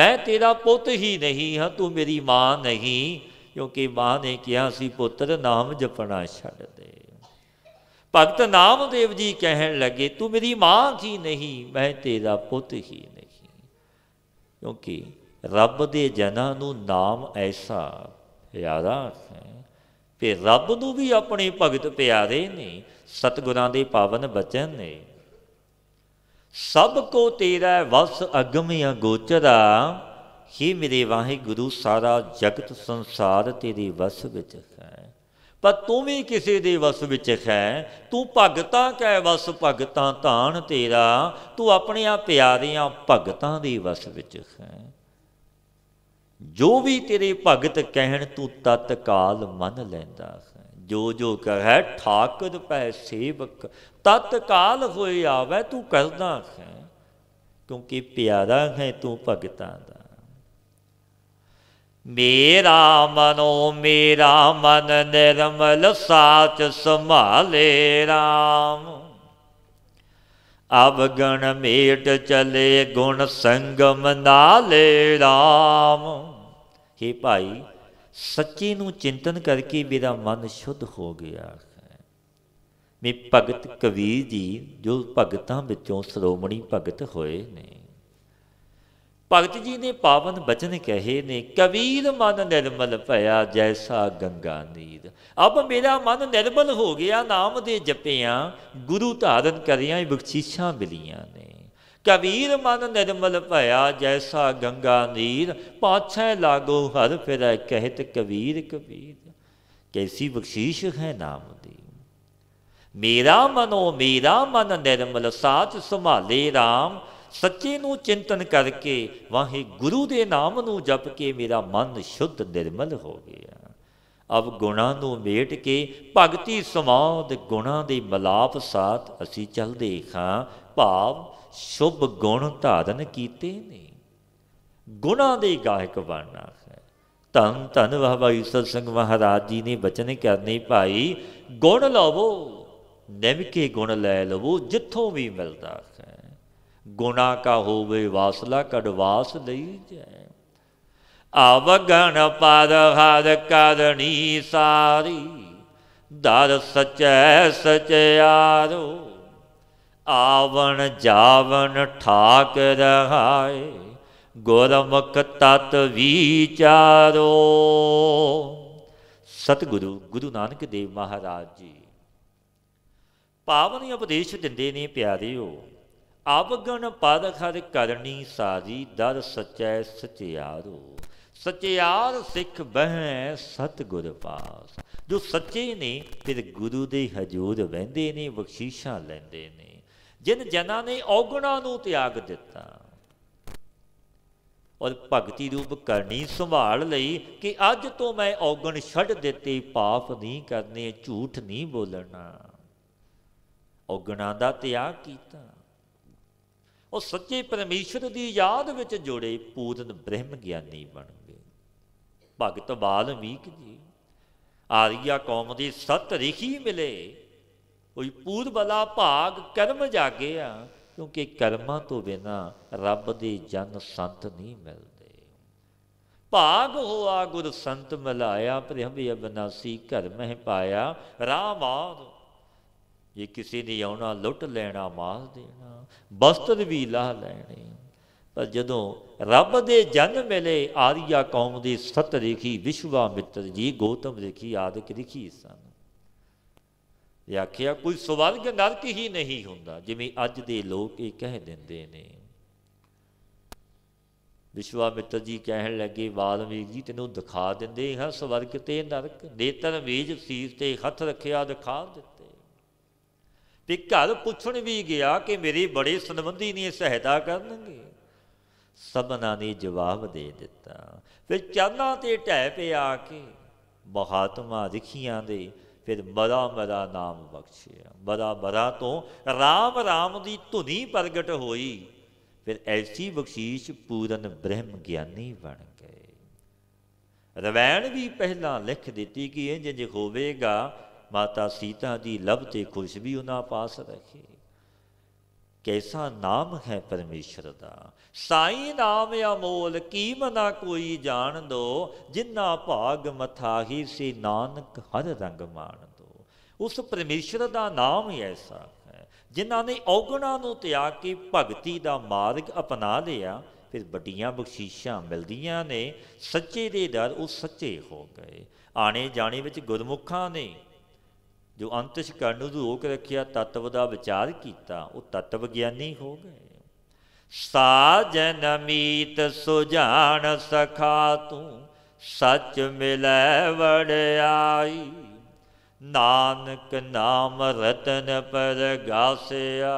ਮੈਂ ਤੇਰਾ ਪੁੱਤ ਹੀ ਨਹੀਂ ਹਾਂ ਤੂੰ ਮੇਰੀ ਮਾਂ ਨਹੀਂ ਕਿਉਂਕਿ ਮਾਂ ਨੇ ਕਿਹਾ ਸੀ ਪੁੱਤਰ ਨਾਮ ਜਪਣਾ ਛੱਡ ਦੇ ਭਗਤ ਨਾਮਦੇਵ ਜੀ ਕਹਿਣ ਲੱਗੇ ਤੂੰ ਮੇਰੀ ਮਾਂ ਕੀ ਨਹੀਂ ਮੈਂ ਤੇਰਾ ਪੁੱਤ ਹੀ ਨਹੀਂ ਕਿਉਂਕਿ ਰੱਬ ਦੇ ਜਨਾਂ ਨੂੰ ਨਾਮ ਐਸਾ ਪਿਆਰਾ ਹੈ ਤੇ ਰੱਬ ਨੂੰ ਵੀ ਆਪਣੇ ਭਗਤ ਪਿਆਰੇ ਨੇ ਸਤਗੁਰਾਂ ਦੇ ਪਾਵਨ ਬਚਨ ਨੇ ਸਭ ਕੋ ਤੇਰਾ ਵਸ ਅਗਮ ਅਗੋਚਰਾ ਹੀ ਮੇਰੇ ਵਾਹਿਗੁਰੂ ਸਾਰਾ ਜਗਤ ਸੰਸਾਰ ਤੇਰੀ ਵਸ ਵਿੱਚ ਹੈ ਪਰ ਤੂੰ ਵੀ ਕਿਸੇ ਦੇ ਵਸ ਵਿੱਚ ਹੈ ਤੂੰ ਭਗਤਾਂ ਕੈ ਵਸ ਭਗਤਾਂ ਧਾਨ ਤੇਰਾ ਤੂੰ ਆਪਣੇ ਆ ਪਿਆਰਿਆਂ ਭਗਤਾਂ ਦੀ ਵਸ ਵਿੱਚ ਹੈ ਜੋ ਵੀ ਤੇਰੇ ਭਗਤ ਕਹਿਣ ਤੂੰ ਤਤਕਾਲ ਮੰਨ ਲੈਂਦਾ ਹੈ ਜੋ ਜੋ ਕਹੈ ਠਾਕੁਰ ਪੈ ਸੇਵਕ ਤਤਕਾਲ ਹੋਏ ਆਵੇ ਤੂੰ ਕਰਦਾ ਹੈ ਕਿਉਂਕਿ ਪਿਆਰਾ ਹੈ ਤੂੰ ਭਗਤਾਂ ਦਾ ਮੇਰਾ ਮਨੋ ਮੇਰਾ ਮਨ ਨਿਰਮਲ ਸਾਚ ਸੰਭਾਲੇ RAM ਅਬ ਗਣ ਮੇਟ ਚਲੇ ਗੁਣ ਸੰਗਮ ਨਾਲੇ RAM हे ਭਾਈ ਸੱਚੇ ਨੂੰ ਚਿੰਤਨ ਕਰਕੇ ਮੇਰਾ ਮਨ ਸ਼ੁੱਧ ਹੋ ਗਿਆ ਹੈ ਮੇ ਭਗਤ ਕਬੀਰ ਜੀ ਜੋ ਭਗਤਾਂ ਵਿੱਚੋਂ ਸ਼੍ਰੋਮਣੀ ਭਗਤ ਹੋਏ ਨੇ ਭਗਤ ਜੀ ਨੇ ਪਾਵਨ ਬਚਨ ਕਹੇ ਨੇ ਕਬੀਰ ਮਨ ਨਿਰਮਲ ਭਇਆ ਜੈਸਾ ਗੰਗਾ ਨੀਰ ਅਬ ਮੇਰਾ ਮਨ ਨਿਰਮਲ ਹੋ ਗਿਆ ਨਾਮ ਦੇ ਜਪਿਆਂ ਗੁਰੂ ਧਾਰਨ ਕਰਿਆਂ ਬਖਸ਼ੀਸ਼ਾਂ ਮਿਲੀਆਂ ਨੇ ਕਬੀਰ ਮਨ ਨਿਰਮਲ ਭਇਆ ਜੈਸਾ ਗੰਗਾ ਨੀਰ ਪਾਛੈ ਲਾਗੋ ਹਰ ਫਿਰੈ ਕਹਿਤ ਕਬੀਰ ਕਬੀਰ ਕੈਸੀ ਬਖਸ਼ੀਸ਼ ਹੈ ਨਾਮ ਦੀ ਮੇਰਾ ਮਨੋ ਮੇਰਾ ਮਨ ਨਿਰਮਲ ਸਾਚ ਸੰਭਾਲੇ RAM ਸੱਚੇ ਨੂੰ ਚਿੰਤਨ ਕਰਕੇ ਵਾਹੇ ਗੁਰੂ ਦੇ ਨਾਮ ਨੂੰ ਜਪ ਕੇ ਮੇਰਾ ਮਨ ਸ਼ੁੱਧ ਨਿਰਮਲ ਹੋ ਗਿਆ ਅਬ ਗੁਣਾ ਨੂੰ ਮੇਟ ਕੇ ਭਗਤੀ ਸਮਾਦ ਗੁਣਾ ਦੇ ਮਲਾਪ ਸਾਥ ਅਸੀਂ ਚੱਲਦੇ ਖਾਂ ਭਾਵ ਸ਼ੁਭ ਗੁਣ ਧਾਦਨ ਕੀਤੇ ਨੇ ਗੁਣਾ ਦੇ ਗਾਇਕ ਬਣਨਾ ਹੈ ਧੰ ਵਾਹ ਬਾਬਾ ਈਸਰ ਸਿੰਘ ਮਹਾਰਾਜ ਜੀ ਨੇ ਬਚਨ ਕਰਨੇ ਭਾਈ ਗੁਣ ਲਵੋ ਨਿਮਕੇ ਗੁਣ ਲੈ ਲਵੋ ਜਿੱਥੋਂ ਵੀ ਮਿਲਦਾ ਹੈ ਗੁਨਾ ਕਾ ਹੋਵੇ ਵਾਸਲਾ ਕਡਵਾਸ ਲਈ ਜੈ ਆਵਗਣ ਪਦ ਹਰ ਕਰਨੀ ਸਾਰੀ ਦਰ ਸਚੈ ਸਚਿਆਰੋ ਆਵਣ ਜਾਵਣ ਠਾਕ ਰਹਾਏ ਗੁਰਮੁਖ ਤਤ ਵਿਚਾਰੋ ਸਤਿਗੁਰੂ ਗੁਰੂ ਨਾਨਕ ਦੇਵ ਮਹਾਰਾਜ ਜੀ ਪਾਵਨ ਉਪਦੇਸ਼ ਦਿੰਦੇ ਨੇ ਪਿਆਰਿਓ ਆਪਗਣ ਪਦ ਖਰ ਕਰਨੀ ਸਾਜੀ ਦਰ ਸਚੈ ਸਚਿਆਰੋ ਸਚਿਆਰ ਸਿੱਖ ਬਹਿ ਸਤਗੁਰ ਪਾਸ ਜੋ ਸੱਚੇ ਨੇ ਫਿਰ ਗੁਰੂ ਦੇ ਹਜੂਰ ਵਹਿੰਦੇ ਨੇ ਬਖਸ਼ੀਸ਼ਾਂ ਲੈਂਦੇ ਨੇ ਜਿਨ ਜਨਾਂ ਨੇ ਔਗਣਾ ਨੂੰ ਤਿਆਗ ਦਿੱਤਾ ਔਰ ਭਗਤੀ ਰੂਪ ਕਰਨੀ ਸੰਭਾਲ ਲਈ ਕਿ ਅੱਜ ਤੋਂ ਮੈਂ ਔਗਣ ਛੱਡ ਦਿੱਤੇ ਪਾਪ ਨਹੀਂ ਕਰਨੇ ਝੂਠ ਨਹੀਂ ਬੋਲਣਾ ਔਗਣਾ ਦਾ ਤਿਆਗ ਕੀਤਾ ਉਹ ਸੱਚੇ ਪਰਮੇਸ਼ਰ ਦੀ ਯਾਦ ਵਿੱਚ ਜੁੜੇ ਪੂਰਨ ਬ੍ਰਹਮ ਗਿਆਨੀ ਬਣ ਗਏ ਭਗਤ ਬਾਲਮੀਕ ਜੀ ਆਰੀਆ ਕੌਮ ਦੇ ਸਤ ਰਿਖੀ ਮਿਲੇ ਕੋਈ ਪੂਰਬਲਾ ਭਾਗ ਕਰਮ ਜਾਗੇ ਆ ਕਿਉਂਕਿ ਕਰਮਾਂ ਤੋਂ ਬਿਨਾ ਰੱਬ ਦੇ ਜਨ ਸੰਤ ਨਹੀਂ ਮਿਲਦੇ ਭਾਗ ਹੋਆ ਗੁਰ ਸੰਤ ਮਿਲਾਇਆ ਪ੍ਰਭੇ ਅਬਨਾਸੀ ਘਰ ਮਹਿ ਪਾਇਆ ਰਾਮਾਦ ਜੇ ਕਿਸੇ ਦੀ ਆਉਣਾ ਲੁੱਟ ਲੈਣਾ ਮਾਲ ਦੇਣਾ ਬਸਤਰ ਵੀ ਲਾਹ ਲੈਣੇ ਪਰ ਜਦੋਂ ਰੱਬ ਦੇ ਜਨ ਮਿਲੇ ਆਰੀਆ ਕੌਮ ਦੀ ਸਤ ਰੇਖੀ ਵਿਸ਼ਵਾ ਮਿੱਤਰ ਜੀ ਗੋਤਮ ਰੇਖੀ ਆਦਿਕ ਰੇਖੀ ਸਨ ਇਹ ਆਖਿਆ ਕੋਈ ਸਵਰਗ ਨਰਕ ਹੀ ਨਹੀਂ ਹੁੰਦਾ ਜਿਵੇਂ ਅੱਜ ਦੇ ਲੋਕ ਇਹ ਕਹਿ ਦਿੰਦੇ ਨੇ ਵਿਸ਼ਵਾਮਿਤਰ ਜੀ ਕਹਿਣ ਲੱਗੇ ਵਾਲਮੀਕ ਜੀ ਤੈਨੂੰ ਦਿਖਾ ਦਿੰਦੇ ਹਾਂ ਸਵਰਗ ਤੇ ਨਰਕ ਨੇਤਰ ਵੇਜ ਸੀਸ ਤੇ ਹੱਥ ਰੱਖਿਆ ਦਿਖਾ ਦਿੱਤੇ ਤੇ ਘਰ ਪੁੱਛਣ ਵੀ ਗਿਆ ਕਿ ਮੇਰੇ ਬੜੇ ਸੰਬੰਧੀ ਨੇ ਸਹਾਇਤਾ ਕਰਨਗੇ ਸਭਨਾਂ ਨੇ ਜਵਾਬ ਦੇ ਦਿੱਤਾ ਫਿਰ ਚਾਨਾਂ ਤੇ ਢਹਿ ਪਿਆ ਕੇ ਮਹਾਤਮਾ ਰਿਖੀਆਂ ਦੇ ਫਿਰ ਬੜਾ ਮਰਾ ਨਾਮ ਬਖਸ਼ਿਆ ਬੜਾ ਬੜਾ ਤੋਂ RAM RAM ਦੀ ਧੁਨੀ ਪ੍ਰਗਟ ਹੋਈ ਫਿਰ ਐਸੀ ਬਖਸ਼ੀਸ਼ ਪੂਰਨ ਬ੍ਰਹਮ ਗਿਆਨੀ ਬਣ ਗਏ ਰਵੈਣ ਵੀ ਪਹਿਲਾਂ ਲਿਖ ਦਿੱਤੀ ਕਿ ਇੰਜ ਜੇ ਹੋਵੇਗਾ ਮਾਤਾ ਸੀਤਾ ਦੀ ਲਬ ਤੇ ਖੁਸ਼ ਵੀ ਉਹਨਾਂ ਪਾਸ ਰੱਖੇ ਕੈਸਾ ਨਾਮ ਹੈ ਪਰਮੇਸ਼ਰ ਦਾ ਸਾਈ ਨਾਮ ਅਮੋਲ ਮਨਾ ਕੋਈ ਜਾਣ ਦੋ ਜਿੰਨਾ ਭਾਗ ਮਥਾਹੀ ਸੀ ਨਾਨਕ ਹਰ ਰੰਗ ਮਾਣ ਦੋ ਉਸ ਪਰਮੇਸ਼ਰ ਦਾ ਨਾਮ ਹੀ ਐਸਾ ਹੈ ਜਿਨ੍ਹਾਂ ਨੇ ਔਗਣਾ ਨੂੰ ਤਿਆਗ ਕੇ ਭਗਤੀ ਦਾ ਮਾਰਗ ਅਪਣਾ ਲਿਆ ਫਿਰ ਵੱਡੀਆਂ ਬਖਸ਼ੀਸ਼ਾਂ ਮਿਲਦੀਆਂ ਨੇ ਸੱਚੇ ਦੇ ਦਰ ਉਹ ਸੱਚੇ ਹੋ ਗਏ ਆਣੇ ਜਾਣੇ ਵਿੱਚ ਗੁਰਮੁਖਾਂ ਨੇ ਜੋ ਕਰਨ ਨੂੰ ਰੋਕ ਰੱਖਿਆ ਤਤਵ ਦਾ ਵਿਚਾਰ ਕੀਤਾ ਉਹ ਤਤਵ ਗਿਆਨੀ ਹੋ ਗਏ ਸਾ ਮੀਤ ਸੁਜਾਨ ਸਖਾ ਤੂੰ ਸੱਚ ਮਿਲੈ ਵੜਾਈ ਨਾਨਕ ਨਾਮ ਰਤਨ ਪਰ ਗਾਸਿਆ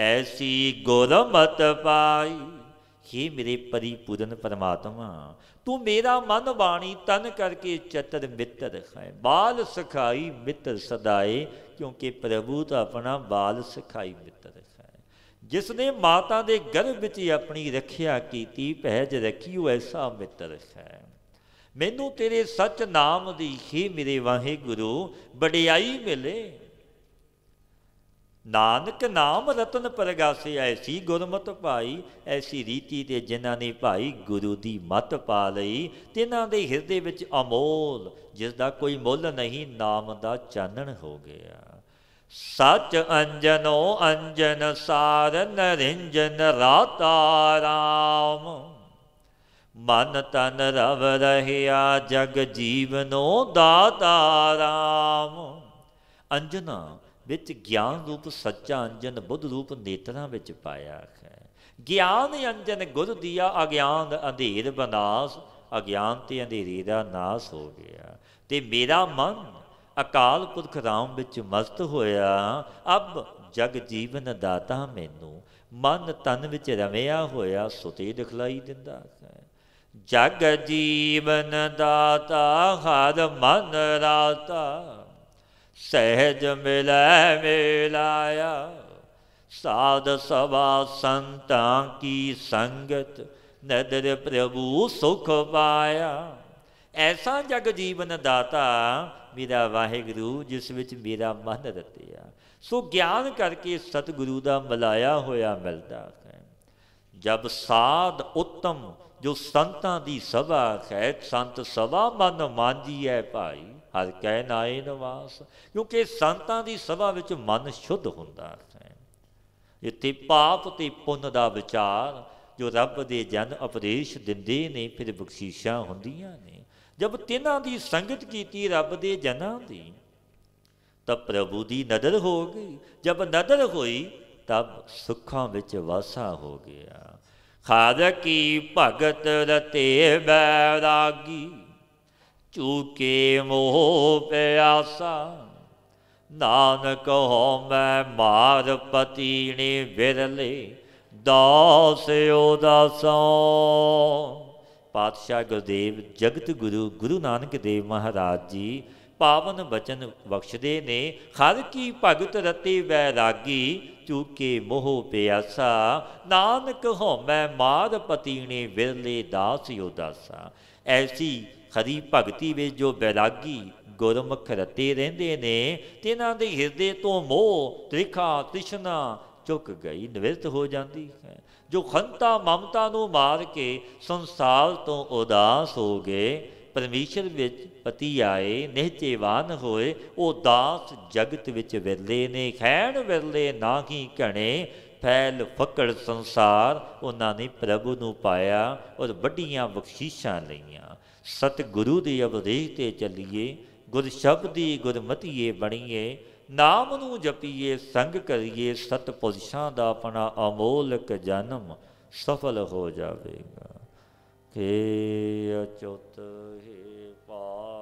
ਐਸੀ ਗੁਰਮਤ ਪਾਈ ਹੀ ਮੇਰੇ ਪਰਿਪੂਰਨ ਪਰਮਾਤਮਾ ਤੂੰ ਮੇਰਾ ਮਨ ਬਾਣੀ ਤਨ ਕਰਕੇ ਚਤਰ ਮਿੱਤਰ ਹੈ ਬਾਲ ਸਖਾਈ ਮਿੱਤਰ ਸਦਾਏ ਕਿਉਂਕਿ ਪ੍ਰਭੂ ਤਾਂ ਆਪਣਾ ਬਾਲ ਸਖਾਈ ਮਿੱਤਰ ਹੈ ਜਿਸ ਨੇ ਮਾਤਾ ਦੇ ਗਰਭ ਵਿੱਚ ਹੀ ਆਪਣੀ ਰੱਖਿਆ ਕੀਤੀ ਪਹਿਜ ਰੱਖੀ ਉਹ ਐਸਾ ਮਿੱਤਰ ਹੈ ਮੈਨੂੰ ਤੇਰੇ ਸੱਚ ਨਾਮ ਦੀ ਹੀ ਮੇਰੇ ਵਾਹੇ ਗੁਰੂ ਬੜਿਆਈ ਮਿਲੇ ਨਾਨਕ ਨਾਮ ਰਤਨ ਪਰਗਾਸੀ ਐਸੀ ਗੁਰਮਤ ਭਾਈ ਐਸੀ ਰੀਤੀ ਤੇ ਜਿਨ੍ਹਾਂ ਨੇ ਭਾਈ ਗੁਰੂ ਦੀ ਮਤ ਪਾ ਲਈ ਤਿਨ੍ਹਾਂ ਦੇ ਹਿਰਦੇ ਵਿੱਚ ਅਮੋਲ ਜਿਸ ਦਾ ਕੋਈ ਮੁੱਲ ਨਹੀਂ ਨਾਮ ਦਾ ਚਾਨਣ ਹੋ ਗਿਆ ਸਚ ਅੰਜਨੋ ਅੰਜਨ ਸਾਰ ਨਰਿੰਜਨ ਰਾਤਾ ਰਾਮ ਮਨ ਤਨ ਰਵ ਰਹਿਆ ਜਗ ਜੀਵਨੋ ਦਾਤਾ ਰਾਮ ਅੰਜਨਾ ਵਿੱਚ ਗਿਆਨ ਰੂਪ ਸੱਚਾ ਅੰਜਨ ਬੁੱਧ ਰੂਪ ਨੇਤਰਾਂ ਵਿੱਚ ਪਾਇਆ ਹੈ ਗਿਆਨ ਅੰਜਨ ਗੁਰ ਦੀਆ ਅਗਿਆਨ ਅੰਧੇਰ ਬਨਾਸ ਅਗਿਆਨ ਤੇ ਅੰਧੇਰੇ ਦਾ ਨਾਸ ਹੋ ਗਿਆ ਤੇ ਮੇਰਾ ਮਨ ਅਕਾਲ ਪੁਰਖ ਰਾਮ ਵਿੱਚ ਮਸਤ ਹੋਇਆ ਅਬ ਜਗ ਜੀਵਨ ਦਾਤਾ ਮੈਨੂੰ ਮਨ ਤਨ ਵਿੱਚ ਰਵਿਆ ਹੋਇਆ ਸੁਤੇ ਦਿਖਲਾਈ ਦਿੰਦਾ ਹੈ ਜਗ ਜੀਵਨ ਦਾਤਾ ਹਰ ਮਨ ਰਾਤਾ ਸਹਿਜ ਮਿਲੈ ਮਿਲਾਇਆ ਸਾਧ ਸਵਾ ਸੰਤਾਂ ਕੀ ਸੰਗਤ ਨਦਰ ਪ੍ਰਭੂ ਸੁਖ ਪਾਇਆ ਐਸਾ ਜਗ ਜੀਵਨ ਦਾਤਾ ਮੇਰਾ ਵਾਹਿਗੁਰੂ ਜਿਸ ਵਿੱਚ ਮੇਰਾ ਮਨ ਰਤਿਆ ਸੋ ਗਿਆਨ ਕਰਕੇ ਸਤਿਗੁਰੂ ਦਾ ਮਿਲਾਇਆ ਹੋਇਆ ਮਿਲਦਾ ਹੈ ਜਬ ਸਾਧ ਉੱਤਮ ਜੋ ਸੰਤਾਂ ਦੀ ਸਭਾ ਹੈ ਸੰਤ ਸਭਾ ਮਨ ਮਾਂਝੀ ਹੈ ਭਾਈ ਹਰ ਕਹਿ ਨਾਏ ਨਵਾਸ ਕਿਉਂਕਿ ਸੰਤਾਂ ਦੀ ਸਭਾ ਵਿੱਚ ਮਨ ਸ਼ੁੱਧ ਹੁੰਦਾ ਹੈ ਇੱਥੇ ਪਾਪ ਤੇ ਪੁੰਨ ਦਾ ਵਿਚਾਰ ਜੋ ਰੱਬ ਦੇ ਜਨ ਉਪਦੇਸ਼ ਦਿੰਦੇ ਨੇ ਫਿਰ ਬਖਸ਼ੀਸ਼ਾਂ ਹੁੰਦੀਆਂ ਨੇ ਜਦ ਤਿਨਾਂ ਦੀ ਸੰਗਤ ਕੀਤੀ ਰੱਬ ਦੇ ਜਨਾਂ ਦੀ ਤਾਂ ਪ੍ਰਭੂ ਦੀ ਨਦਰ ਹੋ ਗਈ ਜਦ ਨਦਰ ਹੋਈ ਤਬ ਸੁੱਖਾਂ ਵਿੱਚ ਵਾਸਾ ਹੋ ਗਿਆ ਖਾਦ ਕੀ ਭਗਤ ਰਤੇ ਬੈਰਾਗੀ ਚੂਕੇ ਮੋਹ ਪਿਆਸਾ ਨਾਨਕ ਮੈਂ ਮਾਰ ਪਤੀ ਨੇ ਵਿਰਲੇ ਦਾਸ ਉਦਾਸੋਂ ਪਾਤਸ਼ਾਹ ਗੁਰਦੇਵ ਜਗਤ ਗੁਰੂ ਗੁਰੂ ਨਾਨਕ ਦੇਵ ਮਹਾਰਾਜ ਜੀ ਪਾਵਨ ਬਚਨ ਬਖਸ਼ਦੇ ਨੇ ਹਰ ਕੀ ਭਗਤ ਰਤੇ ਵੈਰਾਗੀ ਚੂਕੇ ਮੋਹ ਪਿਆਸਾ ਨਾਨਕ ਹੋਮੈ ਮਾਦ ਪਤੀਣੇ ਵਿਰਲੇ ਦਾਸ ਯੋਦਾਸਾ ਐਸੀ ਖਰੀ ਭਗਤੀ ਵਿੱਚ ਜੋ ਬੈਰਾਗੀ ਗੁਰਮੁਖ ਰਤੇ ਰਹਿੰਦੇ ਨੇ ਤਿਨਾਂ ਦੇ ਹਿਰਦੇ ਤੋਂ ਮੋਹ ਤ੍ਰਿਖਾ ਤ੍ਰਿਸ਼ਨਾ ਚੁੱਕ ਗਈ ਨਿਵਰਤ ਹੋ ਜਾਂਦੀ ਹੈ ਜੋ ਖੰਤਾ ਮਮਤਾ ਨੂੰ ਮਾਰ ਕੇ ਸੰਸਾਰ ਤੋਂ ਉਦਾਸ ਹੋ ਗਏ ਪਰਮੇਸ਼ਰ ਵਿੱਚ ਪਤੀ ਆਏ ਨਿਹਚੇਵਾਨ ਹੋਏ ਉਹ ਦਾਸ ਜਗਤ ਵਿੱਚ ਵਿਰਲੇ ਨੇ ਖੈਣ ਵਿਰਲੇ ਨਾ ਕੀ ਘਣੇ ਫੈਲ ਫਕੜ ਸੰਸਾਰ ਉਹਨਾਂ ਨੇ ਪ੍ਰਭੂ ਨੂੰ ਪਾਇਆ ਔਰ ਵੱਡੀਆਂ ਬਖਸ਼ੀਸ਼ਾਂ ਲਈਆਂ ਸਤਿਗੁਰੂ ਦੇ ਅਵਦੇਸ਼ ਤੇ ਚੱਲੀਏ ਗੁਰ ਸ਼ਬਦ ਦੀ ਗੁਰਮਤੀਏ ਬਣੀਏ ਨਾਮ ਨੂੰ ਜਪੀਏ ਸੰਗ ਕਰੀਏ ਸਤ ਪੁਰਸ਼ਾਂ ਦਾ ਆਪਣਾ ਅਮੋਲਕ ਜਨਮ ਸਫਲ ਹੋ ਜਾਵੇਗਾ ਕੇ ਅਚੋਤ ਹੈ ਪਾ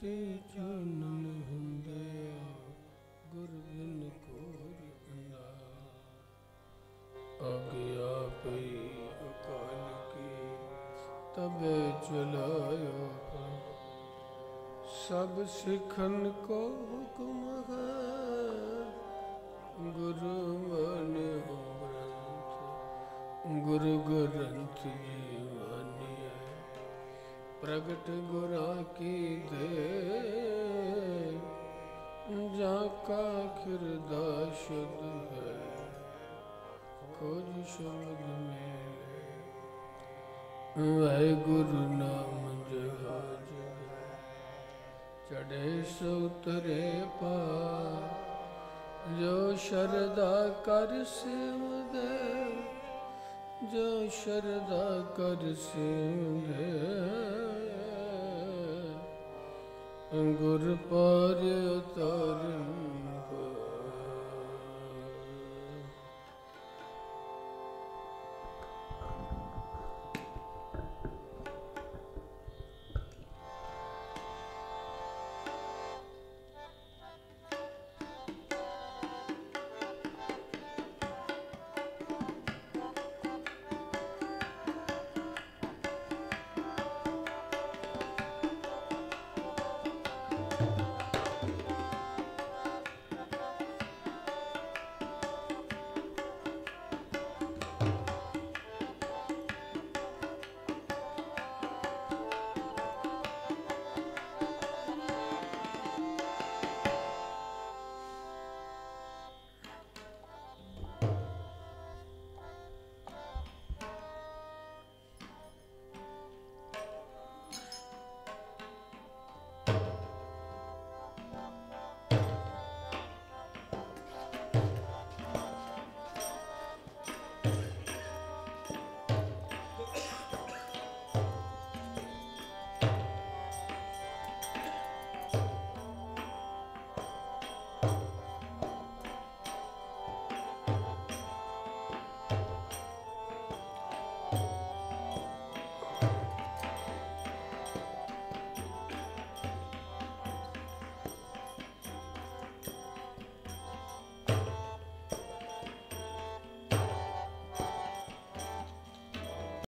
ਤੇ ਚਾਨਣ ਹੁੰਦੇ ਗੁਰ ਕੋਰ ਅੰਦਾ ਅਗਿਆ ਪਈ ਅਕਾਲ ਕੀ ਤਬੇ ਚਲਾਇਓ ਸਭ ਸਿਖਨ ਕੋ ਹੁਕਮ ਕਰ ਸਿਮਦੇ ਜੋ ਸ਼ਰਦਾ ਕਰ ਸਿਮਦੇ ਗੁਰ ਪਰ ਉਤਾਰਨ